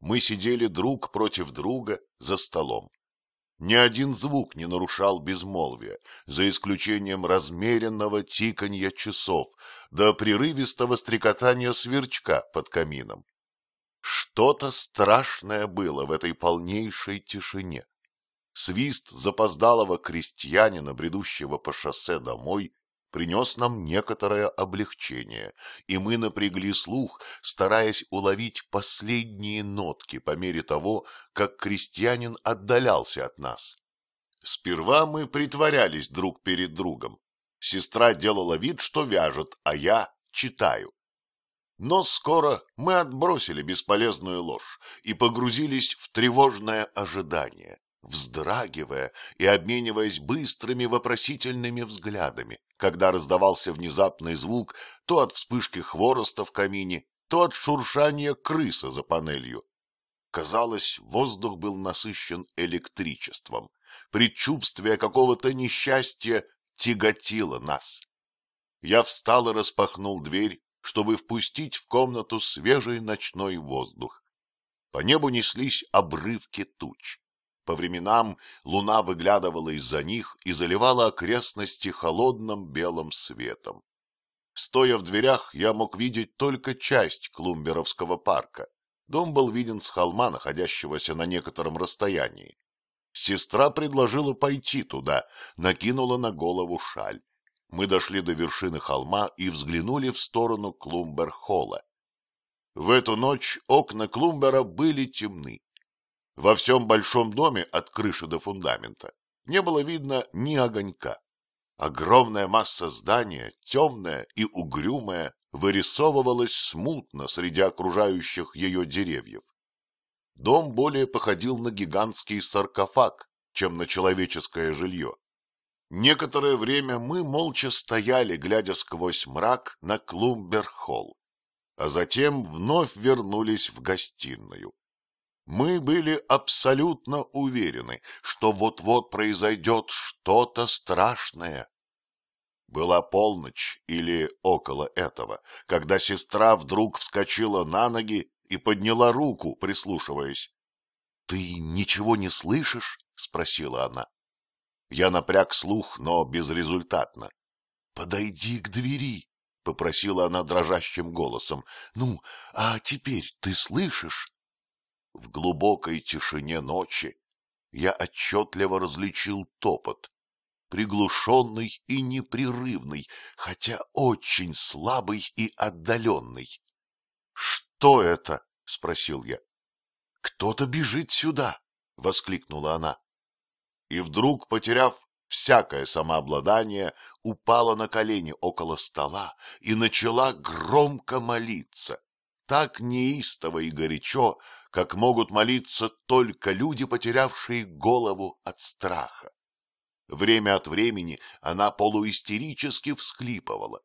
мы сидели друг против друга за столом. Ни один звук не нарушал безмолвия, за исключением размеренного тиканья часов до прерывистого стрекотания сверчка под камином. Что-то страшное было в этой полнейшей тишине. Свист запоздалого крестьянина, бредущего по шоссе домой, принес нам некоторое облегчение, и мы напрягли слух, стараясь уловить последние нотки по мере того, как крестьянин отдалялся от нас. Сперва мы притворялись друг перед другом. Сестра делала вид, что вяжет, а я читаю. Но скоро мы отбросили бесполезную ложь и погрузились в тревожное ожидание, вздрагивая и обмениваясь быстрыми вопросительными взглядами когда раздавался внезапный звук то от вспышки хвороста в камине, то от шуршания крыса за панелью. Казалось, воздух был насыщен электричеством. Предчувствие какого-то несчастья тяготило нас. Я встал и распахнул дверь, чтобы впустить в комнату свежий ночной воздух. По небу неслись обрывки туч. По временам луна выглядывала из-за них и заливала окрестности холодным белым светом. Стоя в дверях, я мог видеть только часть Клумберовского парка. Дом был виден с холма, находящегося на некотором расстоянии. Сестра предложила пойти туда, накинула на голову шаль. Мы дошли до вершины холма и взглянули в сторону Клумберхолла. В эту ночь окна Клумбера были темны. Во всем большом доме, от крыши до фундамента, не было видно ни огонька. Огромная масса здания, темная и угрюмая, вырисовывалась смутно среди окружающих ее деревьев. Дом более походил на гигантский саркофаг, чем на человеческое жилье. Некоторое время мы молча стояли, глядя сквозь мрак на Клумберхолл, а затем вновь вернулись в гостиную. Мы были абсолютно уверены, что вот-вот произойдет что-то страшное. Была полночь или около этого, когда сестра вдруг вскочила на ноги и подняла руку, прислушиваясь. — Ты ничего не слышишь? — спросила она. Я напряг слух, но безрезультатно. — Подойди к двери, — попросила она дрожащим голосом. — Ну, а теперь ты слышишь? В глубокой тишине ночи я отчетливо различил топот, приглушенный и непрерывный, хотя очень слабый и отдаленный. — Что это? — спросил я. — Кто-то бежит сюда! — воскликнула она. И вдруг, потеряв всякое самообладание, упала на колени около стола и начала громко молиться так неистово и горячо, как могут молиться только люди, потерявшие голову от страха. Время от времени она полуистерически всхлипывала.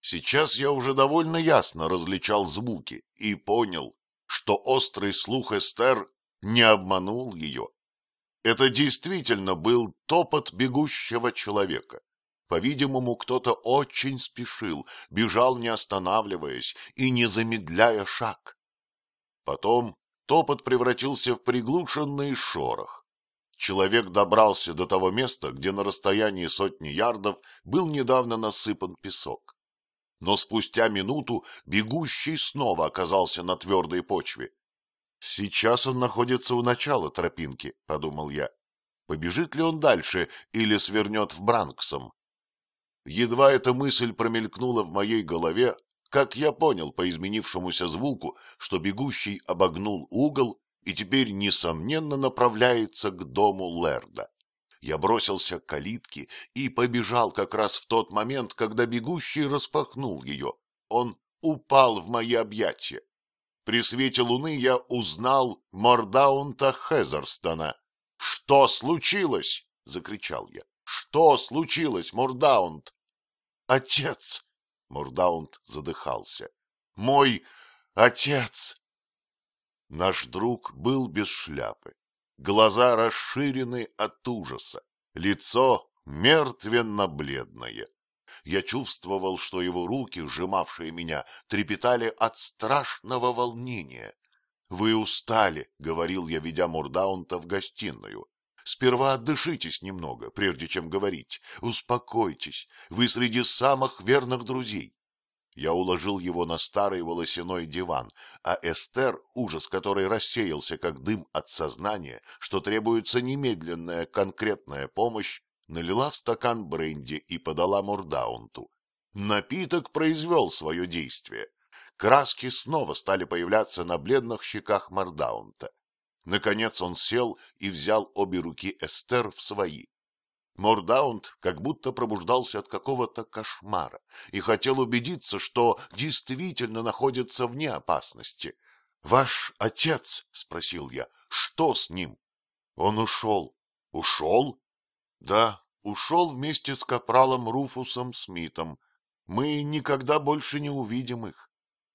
Сейчас я уже довольно ясно различал звуки и понял, что острый слух Эстер не обманул ее. Это действительно был топот бегущего человека. По-видимому, кто-то очень спешил, бежал не останавливаясь и не замедляя шаг. Потом топот превратился в приглушенный шорох. Человек добрался до того места, где на расстоянии сотни ярдов был недавно насыпан песок. Но спустя минуту бегущий снова оказался на твердой почве. «Сейчас он находится у начала тропинки», — подумал я. «Побежит ли он дальше или свернет в Бранксом?» Едва эта мысль промелькнула в моей голове, как я понял по изменившемуся звуку, что бегущий обогнул угол и теперь, несомненно, направляется к дому Лерда. Я бросился к калитке и побежал как раз в тот момент, когда бегущий распахнул ее. Он упал в мои объятия. При свете луны я узнал Мордаунта Хезерстона. — Что случилось? — закричал я. — Что случилось, Мордаунт? отец!» Мурдаунд задыхался. «Мой отец!» Наш друг был без шляпы. Глаза расширены от ужаса. Лицо мертвенно-бледное. Я чувствовал, что его руки, сжимавшие меня, трепетали от страшного волнения. — Вы устали, — говорил я, ведя Мурдаунта в гостиную. Сперва отдышитесь немного, прежде чем говорить. Успокойтесь, вы среди самых верных друзей. Я уложил его на старый волосяной диван, а Эстер, ужас который рассеялся, как дым от сознания, что требуется немедленная конкретная помощь, налила в стакан бренди и подала Мурдаунту. Напиток произвел свое действие. Краски снова стали появляться на бледных щеках Мордаунта. Наконец он сел и взял обе руки Эстер в свои. Мордаунд как будто пробуждался от какого-то кошмара и хотел убедиться, что действительно находится вне опасности. — Ваш отец? — спросил я. — Что с ним? — Он ушел. — Ушел? — Да, ушел вместе с капралом Руфусом Смитом. Мы никогда больше не увидим их.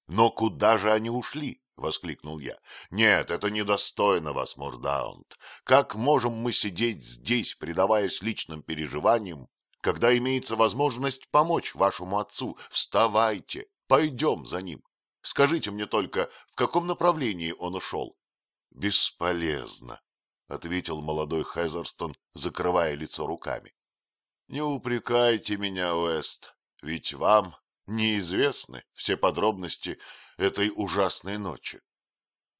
Но куда же они ушли? — воскликнул я. — Нет, это недостойно вас, Мурдаунд. Как можем мы сидеть здесь, предаваясь личным переживаниям, когда имеется возможность помочь вашему отцу? Вставайте, пойдем за ним. Скажите мне только, в каком направлении он ушел? — Бесполезно, — ответил молодой Хезерстон, закрывая лицо руками. — Не упрекайте меня, Уэст, ведь вам неизвестны все подробности этой ужасной ночи?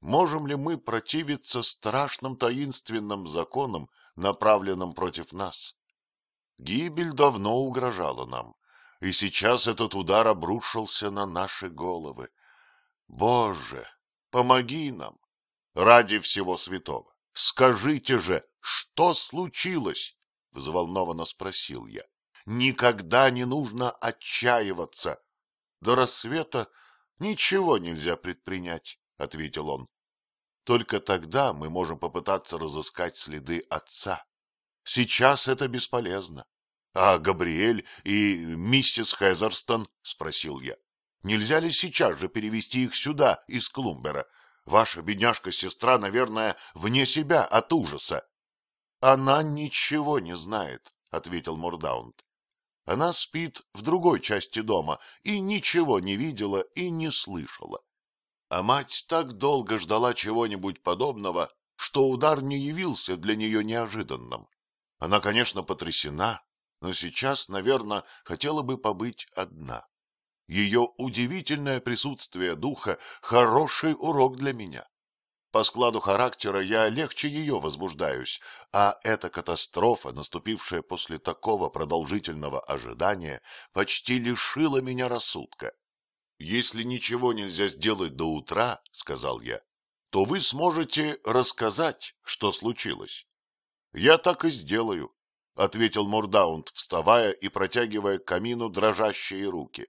Можем ли мы противиться страшным таинственным законам, направленным против нас? Гибель давно угрожала нам, и сейчас этот удар обрушился на наши головы. Боже, помоги нам! Ради всего святого! Скажите же, что случилось? — взволнованно спросил я. — Никогда не нужно отчаиваться. До рассвета Ничего нельзя предпринять, — ответил он. Только тогда мы можем попытаться разыскать следы отца. Сейчас это бесполезно. — А Габриэль и миссис Хезерстон? — спросил я. — Нельзя ли сейчас же перевести их сюда, из Клумбера? Ваша бедняжка-сестра, наверное, вне себя от ужаса. — Она ничего не знает, — ответил Мордаунд. Она спит в другой части дома и ничего не видела и не слышала. А мать так долго ждала чего-нибудь подобного, что удар не явился для нее неожиданным. Она, конечно, потрясена, но сейчас, наверное, хотела бы побыть одна. Ее удивительное присутствие духа — хороший урок для меня. По складу характера я легче ее возбуждаюсь, а эта катастрофа, наступившая после такого продолжительного ожидания, почти лишила меня рассудка. «Если ничего нельзя сделать до утра, — сказал я, — то вы сможете рассказать, что случилось». «Я так и сделаю», — ответил Мордаунд, вставая и протягивая к камину дрожащие руки.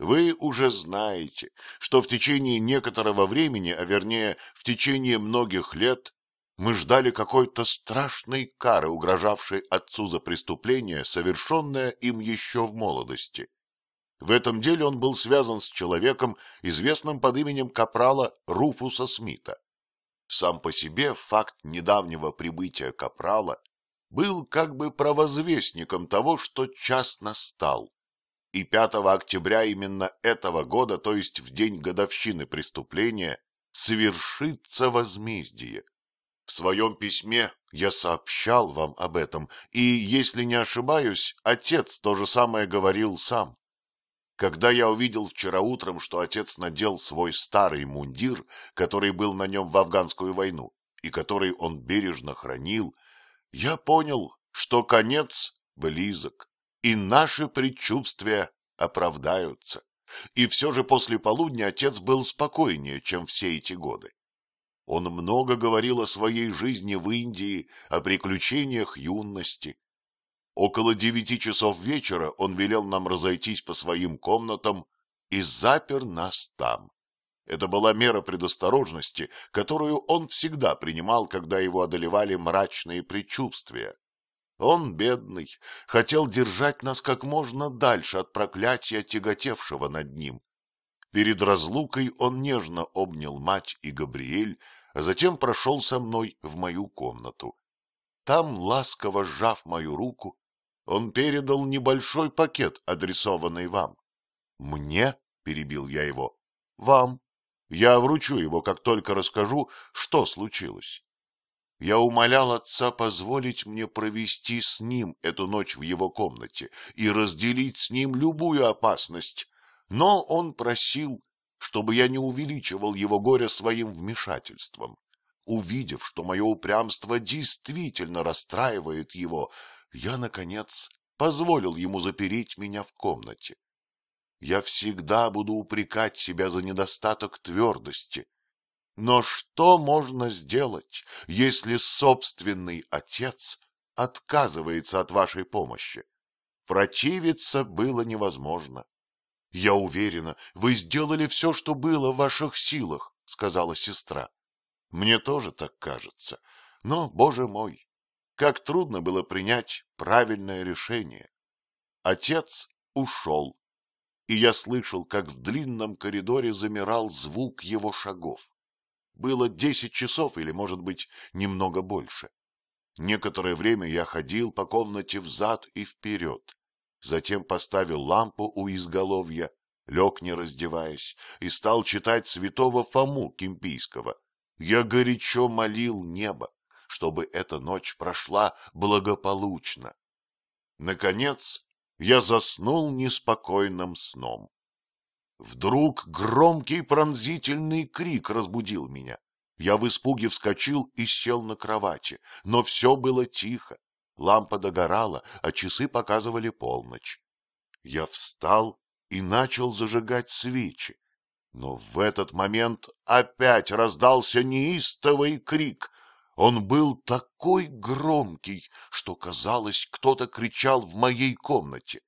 Вы уже знаете, что в течение некоторого времени, а вернее в течение многих лет, мы ждали какой-то страшной кары, угрожавшей отцу за преступление, совершенное им еще в молодости. В этом деле он был связан с человеком, известным под именем Капрала Руфуса Смита. Сам по себе факт недавнего прибытия Капрала был как бы провозвестником того, что час настал и 5 октября именно этого года, то есть в день годовщины преступления, свершится возмездие. В своем письме я сообщал вам об этом, и, если не ошибаюсь, отец то же самое говорил сам. Когда я увидел вчера утром, что отец надел свой старый мундир, который был на нем в афганскую войну, и который он бережно хранил, я понял, что конец близок и наши предчувствия оправдаются. И все же после полудня отец был спокойнее, чем все эти годы. Он много говорил о своей жизни в Индии, о приключениях юности. Около девяти часов вечера он велел нам разойтись по своим комнатам и запер нас там. Это была мера предосторожности, которую он всегда принимал, когда его одолевали мрачные предчувствия. Он, бедный, хотел держать нас как можно дальше от проклятия, тяготевшего над ним. Перед разлукой он нежно обнял мать и Габриэль, а затем прошел со мной в мою комнату. Там, ласково сжав мою руку, он передал небольшой пакет, адресованный вам. — Мне? — перебил я его. — Вам. Я вручу его, как только расскажу, что случилось. Я умолял отца позволить мне провести с ним эту ночь в его комнате и разделить с ним любую опасность, но он просил, чтобы я не увеличивал его горе своим вмешательством. Увидев, что мое упрямство действительно расстраивает его, я, наконец, позволил ему запереть меня в комнате. Я всегда буду упрекать себя за недостаток твердости, но что можно сделать, если собственный отец отказывается от вашей помощи? Противиться было невозможно. — Я уверена, вы сделали все, что было в ваших силах, — сказала сестра. — Мне тоже так кажется. Но, боже мой, как трудно было принять правильное решение. Отец ушел, и я слышал, как в длинном коридоре замирал звук его шагов было десять часов или, может быть, немного больше. Некоторое время я ходил по комнате взад и вперед, затем поставил лампу у изголовья, лег не раздеваясь, и стал читать святого Фому Кимпийского. Я горячо молил небо, чтобы эта ночь прошла благополучно. Наконец я заснул неспокойным сном. Вдруг громкий пронзительный крик разбудил меня. Я в испуге вскочил и сел на кровати, но все было тихо. Лампа догорала, а часы показывали полночь. Я встал и начал зажигать свечи. Но в этот момент опять раздался неистовый крик. Он был такой громкий, что, казалось, кто-то кричал в моей комнате.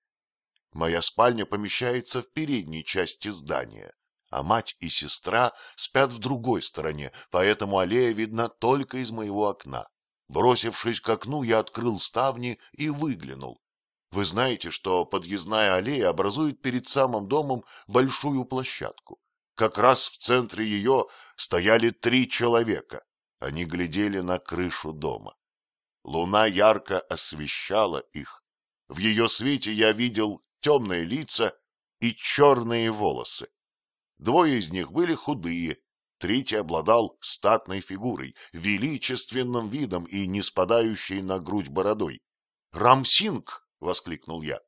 Моя спальня помещается в передней части здания, а мать и сестра спят в другой стороне, поэтому аллея видна только из моего окна. Бросившись к окну, я открыл ставни и выглянул. Вы знаете, что подъездная аллея образует перед самым домом большую площадку. Как раз в центре ее стояли три человека. Они глядели на крышу дома. Луна ярко освещала их. В ее свете я видел темные лица и черные волосы. Двое из них были худые, третий обладал статной фигурой, величественным видом и не спадающей на грудь бородой. «Рамсинг!» — воскликнул я.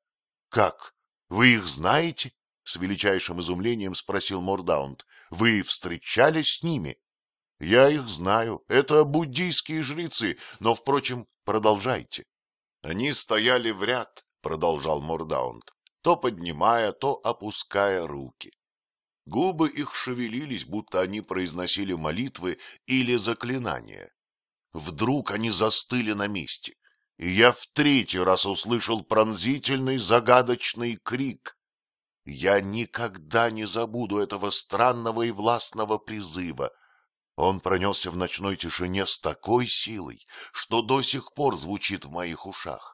«Как? Вы их знаете?» — с величайшим изумлением спросил Мордаунд. «Вы встречались с ними?» «Я их знаю. Это буддийские жрецы. Но, впрочем, продолжайте». «Они стояли в ряд», — продолжал Мордаунд, то поднимая, то опуская руки. Губы их шевелились, будто они произносили молитвы или заклинания. Вдруг они застыли на месте, и я в третий раз услышал пронзительный загадочный крик. Я никогда не забуду этого странного и властного призыва. Он пронесся в ночной тишине с такой силой, что до сих пор звучит в моих ушах.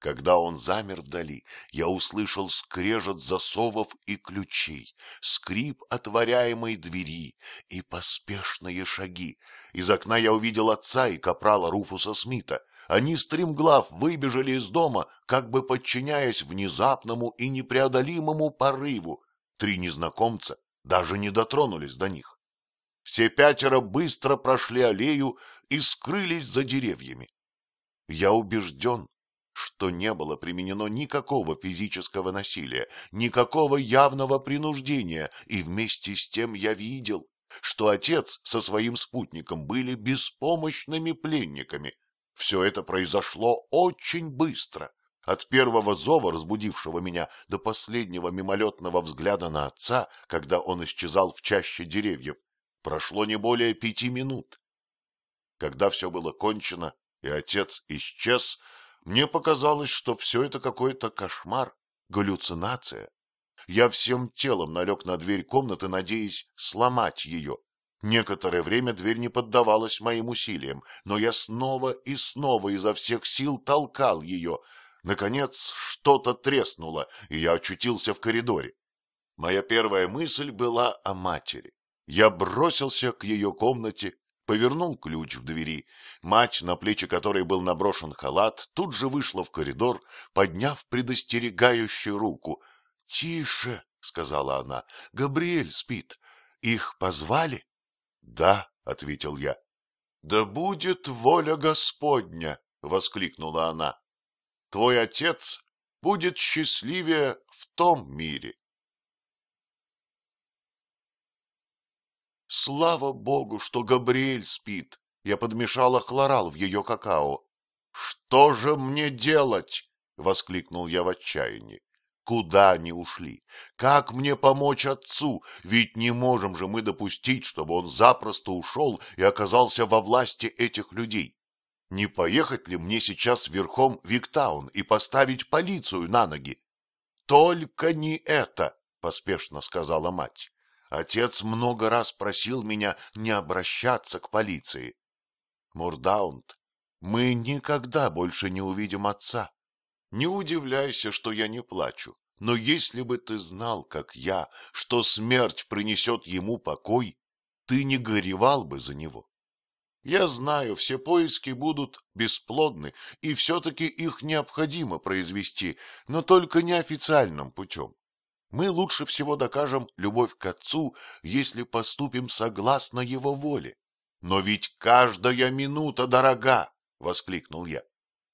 Когда он замер вдали, я услышал скрежет засовов и ключей, скрип отворяемой двери и поспешные шаги. Из окна я увидел отца и капрала Руфуса Смита. Они стремглав выбежали из дома, как бы подчиняясь внезапному и непреодолимому порыву. Три незнакомца даже не дотронулись до них. Все пятеро быстро прошли аллею и скрылись за деревьями. Я убежден, что не было применено никакого физического насилия, никакого явного принуждения, и вместе с тем я видел, что отец со своим спутником были беспомощными пленниками. Все это произошло очень быстро. От первого зова, разбудившего меня, до последнего мимолетного взгляда на отца, когда он исчезал в чаще деревьев, прошло не более пяти минут. Когда все было кончено, и отец исчез, мне показалось, что все это какой-то кошмар, галлюцинация. Я всем телом налег на дверь комнаты, надеясь сломать ее. Некоторое время дверь не поддавалась моим усилиям, но я снова и снова изо всех сил толкал ее. Наконец что-то треснуло, и я очутился в коридоре. Моя первая мысль была о матери. Я бросился к ее комнате повернул ключ в двери. Мать, на плечи которой был наброшен халат, тут же вышла в коридор, подняв предостерегающую руку. — Тише, — сказала она, — Габриэль спит. Их позвали? — Да, — ответил я. — Да будет воля Господня! — воскликнула она. — Твой отец будет счастливее в том мире, Слава богу, что Габриэль спит. Я подмешала хлорал в ее какао. — Что же мне делать? — воскликнул я в отчаянии. — Куда они ушли? Как мне помочь отцу? Ведь не можем же мы допустить, чтобы он запросто ушел и оказался во власти этих людей. Не поехать ли мне сейчас верхом в Виктаун и поставить полицию на ноги? — Только не это, — поспешно сказала мать. Отец много раз просил меня не обращаться к полиции. Мурдаунд, мы никогда больше не увидим отца. Не удивляйся, что я не плачу, но если бы ты знал, как я, что смерть принесет ему покой, ты не горевал бы за него. Я знаю, все поиски будут бесплодны, и все-таки их необходимо произвести, но только неофициальным путем. Мы лучше всего докажем любовь к Отцу, если поступим согласно Его воле. Но ведь каждая минута дорога! — воскликнул я.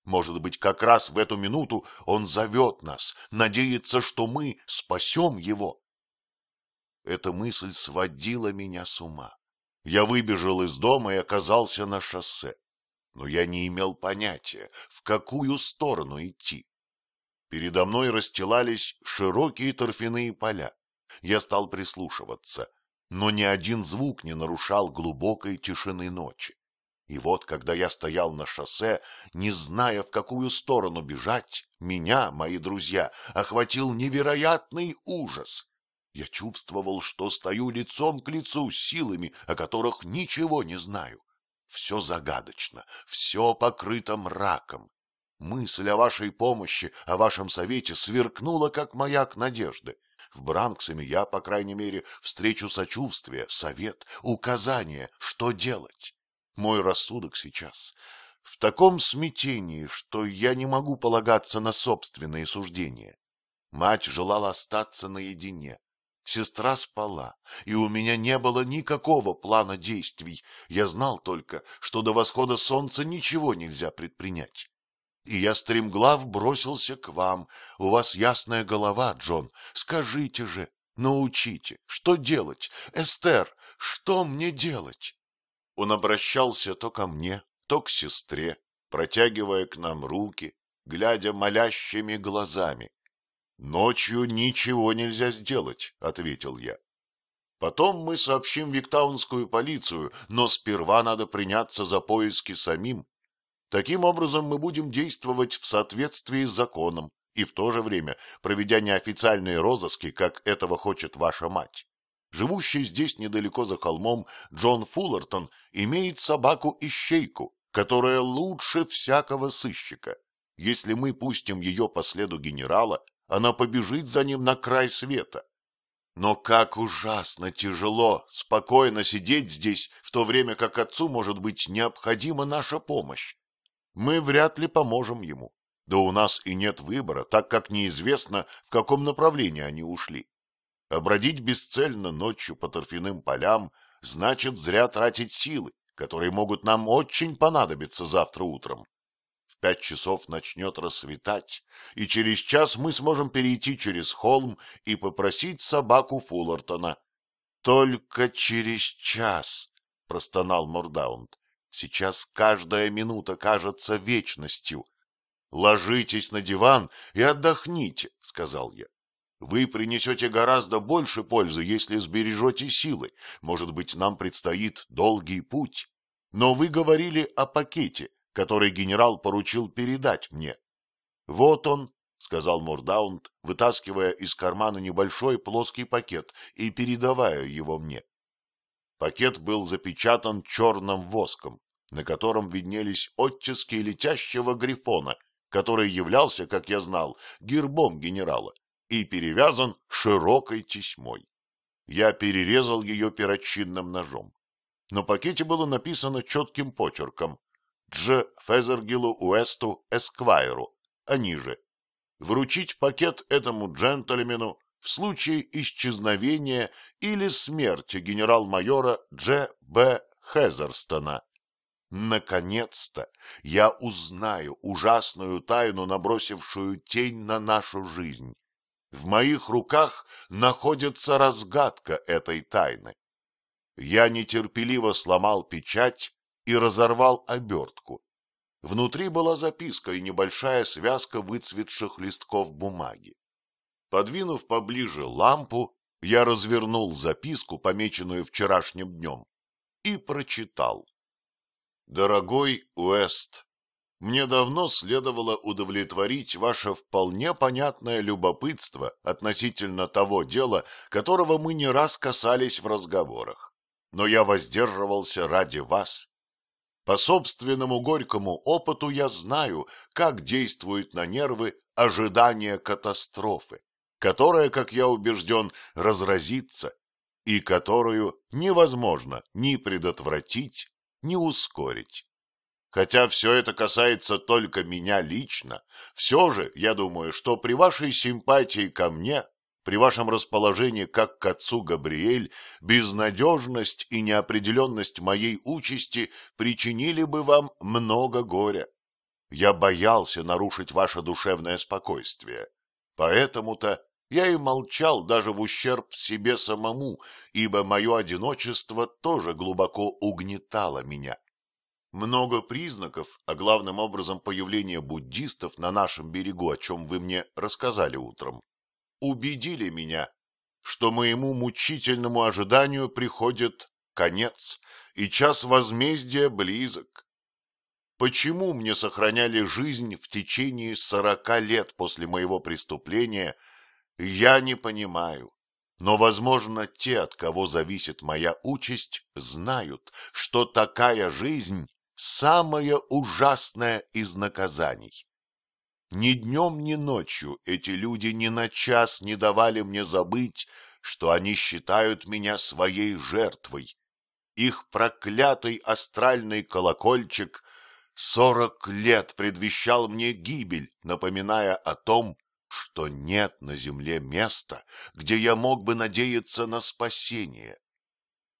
Может быть, как раз в эту минуту он зовет нас, надеется, что мы спасем его. Эта мысль сводила меня с ума. Я выбежал из дома и оказался на шоссе. Но я не имел понятия, в какую сторону идти. Передо мной расстилались широкие торфяные поля. Я стал прислушиваться, но ни один звук не нарушал глубокой тишины ночи. И вот, когда я стоял на шоссе, не зная, в какую сторону бежать, меня, мои друзья, охватил невероятный ужас. Я чувствовал, что стою лицом к лицу с силами, о которых ничего не знаю. Все загадочно, все покрыто мраком, Мысль о вашей помощи, о вашем совете сверкнула, как маяк надежды. В Бранксами я, по крайней мере, встречу сочувствие, совет, указание, что делать. Мой рассудок сейчас в таком смятении, что я не могу полагаться на собственные суждения. Мать желала остаться наедине. Сестра спала, и у меня не было никакого плана действий. Я знал только, что до восхода солнца ничего нельзя предпринять и я стремглав бросился к вам. У вас ясная голова, Джон. Скажите же, научите, что делать? Эстер, что мне делать? Он обращался то ко мне, то к сестре, протягивая к нам руки, глядя молящими глазами. — Ночью ничего нельзя сделать, — ответил я. — Потом мы сообщим виктаунскую полицию, но сперва надо приняться за поиски самим. Таким образом, мы будем действовать в соответствии с законом и в то же время проведя неофициальные розыски, как этого хочет ваша мать. Живущий здесь недалеко за холмом Джон Фуллертон имеет собаку-ищейку, которая лучше всякого сыщика. Если мы пустим ее по следу генерала, она побежит за ним на край света. Но как ужасно тяжело спокойно сидеть здесь, в то время как отцу, может быть, необходима наша помощь мы вряд ли поможем ему. Да у нас и нет выбора, так как неизвестно, в каком направлении они ушли. Обродить бесцельно ночью по торфяным полям значит зря тратить силы, которые могут нам очень понадобиться завтра утром. В пять часов начнет рассветать, и через час мы сможем перейти через холм и попросить собаку Фуллартона. — Только через час, — простонал Мордаунд. Сейчас каждая минута кажется вечностью. «Ложитесь на диван и отдохните», — сказал я. «Вы принесете гораздо больше пользы, если сбережете силы. Может быть, нам предстоит долгий путь. Но вы говорили о пакете, который генерал поручил передать мне». «Вот он», — сказал Мордаунд, вытаскивая из кармана небольшой плоский пакет и передавая его мне. Пакет был запечатан черным воском, на котором виднелись оттиски летящего грифона, который являлся, как я знал, гербом генерала и перевязан широкой тесьмой. Я перерезал ее перочинным ножом. На пакете было написано четким почерком «Дж. Фезергилу Уэсту Эсквайру», а ниже «Вручить пакет этому джентльмену в случае исчезновения или смерти генерал-майора Дж. Б. Хезерстона. Наконец-то я узнаю ужасную тайну, набросившую тень на нашу жизнь. В моих руках находится разгадка этой тайны. Я нетерпеливо сломал печать и разорвал обертку. Внутри была записка и небольшая связка выцветших листков бумаги. Подвинув поближе лампу, я развернул записку, помеченную вчерашним днем, и прочитал. «Дорогой Уэст, мне давно следовало удовлетворить ваше вполне понятное любопытство относительно того дела, которого мы не раз касались в разговорах, но я воздерживался ради вас». По собственному горькому опыту я знаю, как действует на нервы ожидание катастрофы которая, как я убежден, разразится и которую невозможно ни предотвратить, ни ускорить. Хотя все это касается только меня лично, все же я думаю, что при вашей симпатии ко мне, при вашем расположении как к отцу Габриэль, безнадежность и неопределенность моей участи причинили бы вам много горя. Я боялся нарушить ваше душевное спокойствие, Поэтому-то я и молчал даже в ущерб себе самому, ибо мое одиночество тоже глубоко угнетало меня. Много признаков, а главным образом появление буддистов на нашем берегу, о чем вы мне рассказали утром, убедили меня, что моему мучительному ожиданию приходит конец, и час возмездия близок. Почему мне сохраняли жизнь в течение сорока лет после моего преступления, я не понимаю. Но, возможно, те, от кого зависит моя участь, знают, что такая жизнь – самая ужасная из наказаний. Ни днем, ни ночью эти люди ни на час не давали мне забыть, что они считают меня своей жертвой. Их проклятый астральный колокольчик Сорок лет предвещал мне гибель, напоминая о том, что нет на земле места, где я мог бы надеяться на спасение.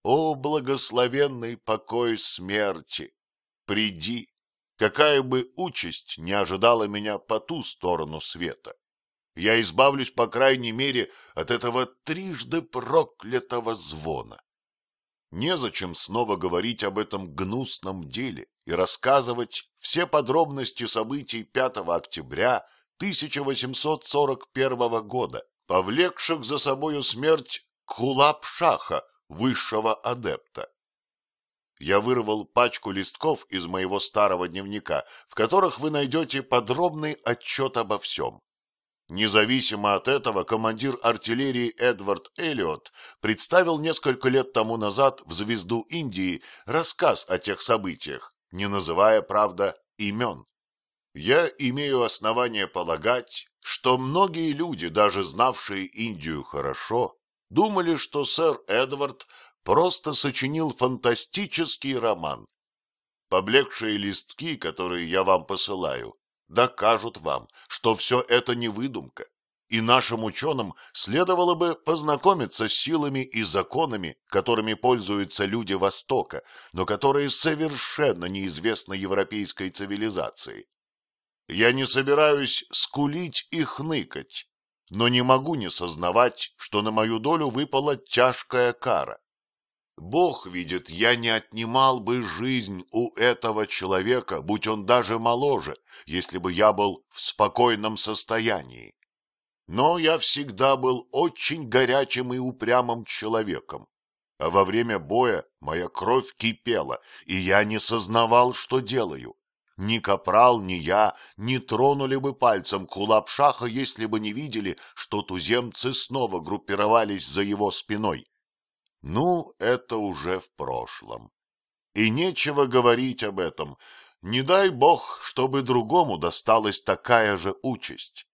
О, благословенный покой смерти! Приди, какая бы участь не ожидала меня по ту сторону света! Я избавлюсь, по крайней мере, от этого трижды проклятого звона. Незачем снова говорить об этом гнусном деле и рассказывать все подробности событий 5 октября 1841 года, повлекших за собою смерть Кулап-Шаха, высшего адепта. Я вырвал пачку листков из моего старого дневника, в которых вы найдете подробный отчет обо всем. Независимо от этого, командир артиллерии Эдвард Эллиот представил несколько лет тому назад в «Звезду Индии» рассказ о тех событиях, не называя, правда, имен. Я имею основание полагать, что многие люди, даже знавшие Индию хорошо, думали, что сэр Эдвард просто сочинил фантастический роман. Поблекшие листки, которые я вам посылаю, докажут вам, что все это не выдумка, и нашим ученым следовало бы познакомиться с силами и законами, которыми пользуются люди Востока, но которые совершенно неизвестны европейской цивилизации. Я не собираюсь скулить и хныкать, но не могу не сознавать, что на мою долю выпала тяжкая кара. Бог видит, я не отнимал бы жизнь у этого человека, будь он даже моложе, если бы я был в спокойном состоянии. Но я всегда был очень горячим и упрямым человеком, а во время боя моя кровь кипела, и я не сознавал, что делаю. Ни капрал, ни я не тронули бы пальцем Кулапшаха, если бы не видели, что туземцы снова группировались за его спиной. Ну, это уже в прошлом. И нечего говорить об этом. Не дай бог, чтобы другому досталась такая же участь.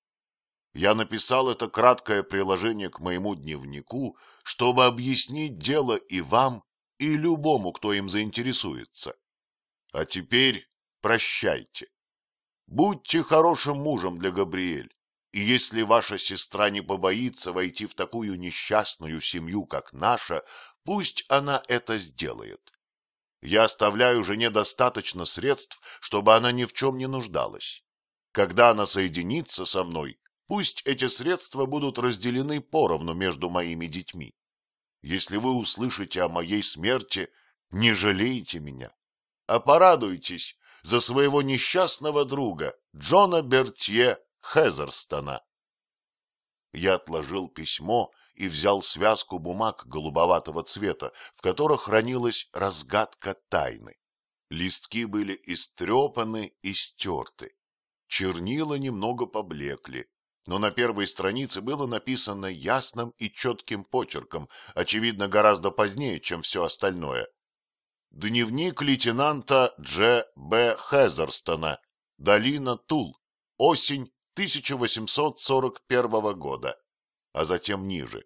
Я написал это краткое приложение к моему дневнику, чтобы объяснить дело и вам, и любому, кто им заинтересуется. А теперь прощайте. Будьте хорошим мужем для Габриэль. И если ваша сестра не побоится войти в такую несчастную семью, как наша, пусть она это сделает. Я оставляю жене достаточно средств, чтобы она ни в чем не нуждалась. Когда она соединится со мной, пусть эти средства будут разделены поровну между моими детьми. Если вы услышите о моей смерти, не жалейте меня, а порадуйтесь за своего несчастного друга Джона Бертье Хезерстона. Я отложил письмо и взял связку бумаг голубоватого цвета, в которых хранилась разгадка тайны. Листки были истрепаны и стерты. Чернила немного поблекли, но на первой странице было написано ясным и четким почерком, очевидно, гораздо позднее, чем все остальное. Дневник лейтенанта Дж. Б. Хезерстона. Долина Тул. Осень 1841 года, а затем ниже.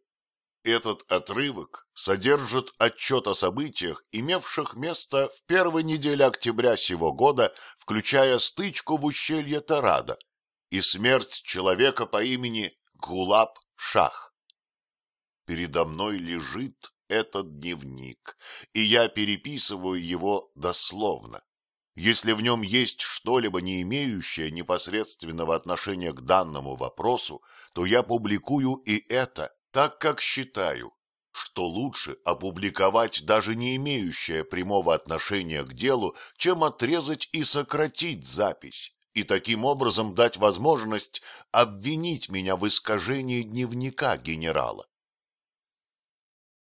Этот отрывок содержит отчет о событиях, имевших место в первой неделе октября сего года, включая стычку в ущелье Тарада и смерть человека по имени Гулаб Шах. Передо мной лежит этот дневник, и я переписываю его дословно если в нем есть что-либо, не имеющее непосредственного отношения к данному вопросу, то я публикую и это, так как считаю, что лучше опубликовать даже не имеющее прямого отношения к делу, чем отрезать и сократить запись, и таким образом дать возможность обвинить меня в искажении дневника генерала.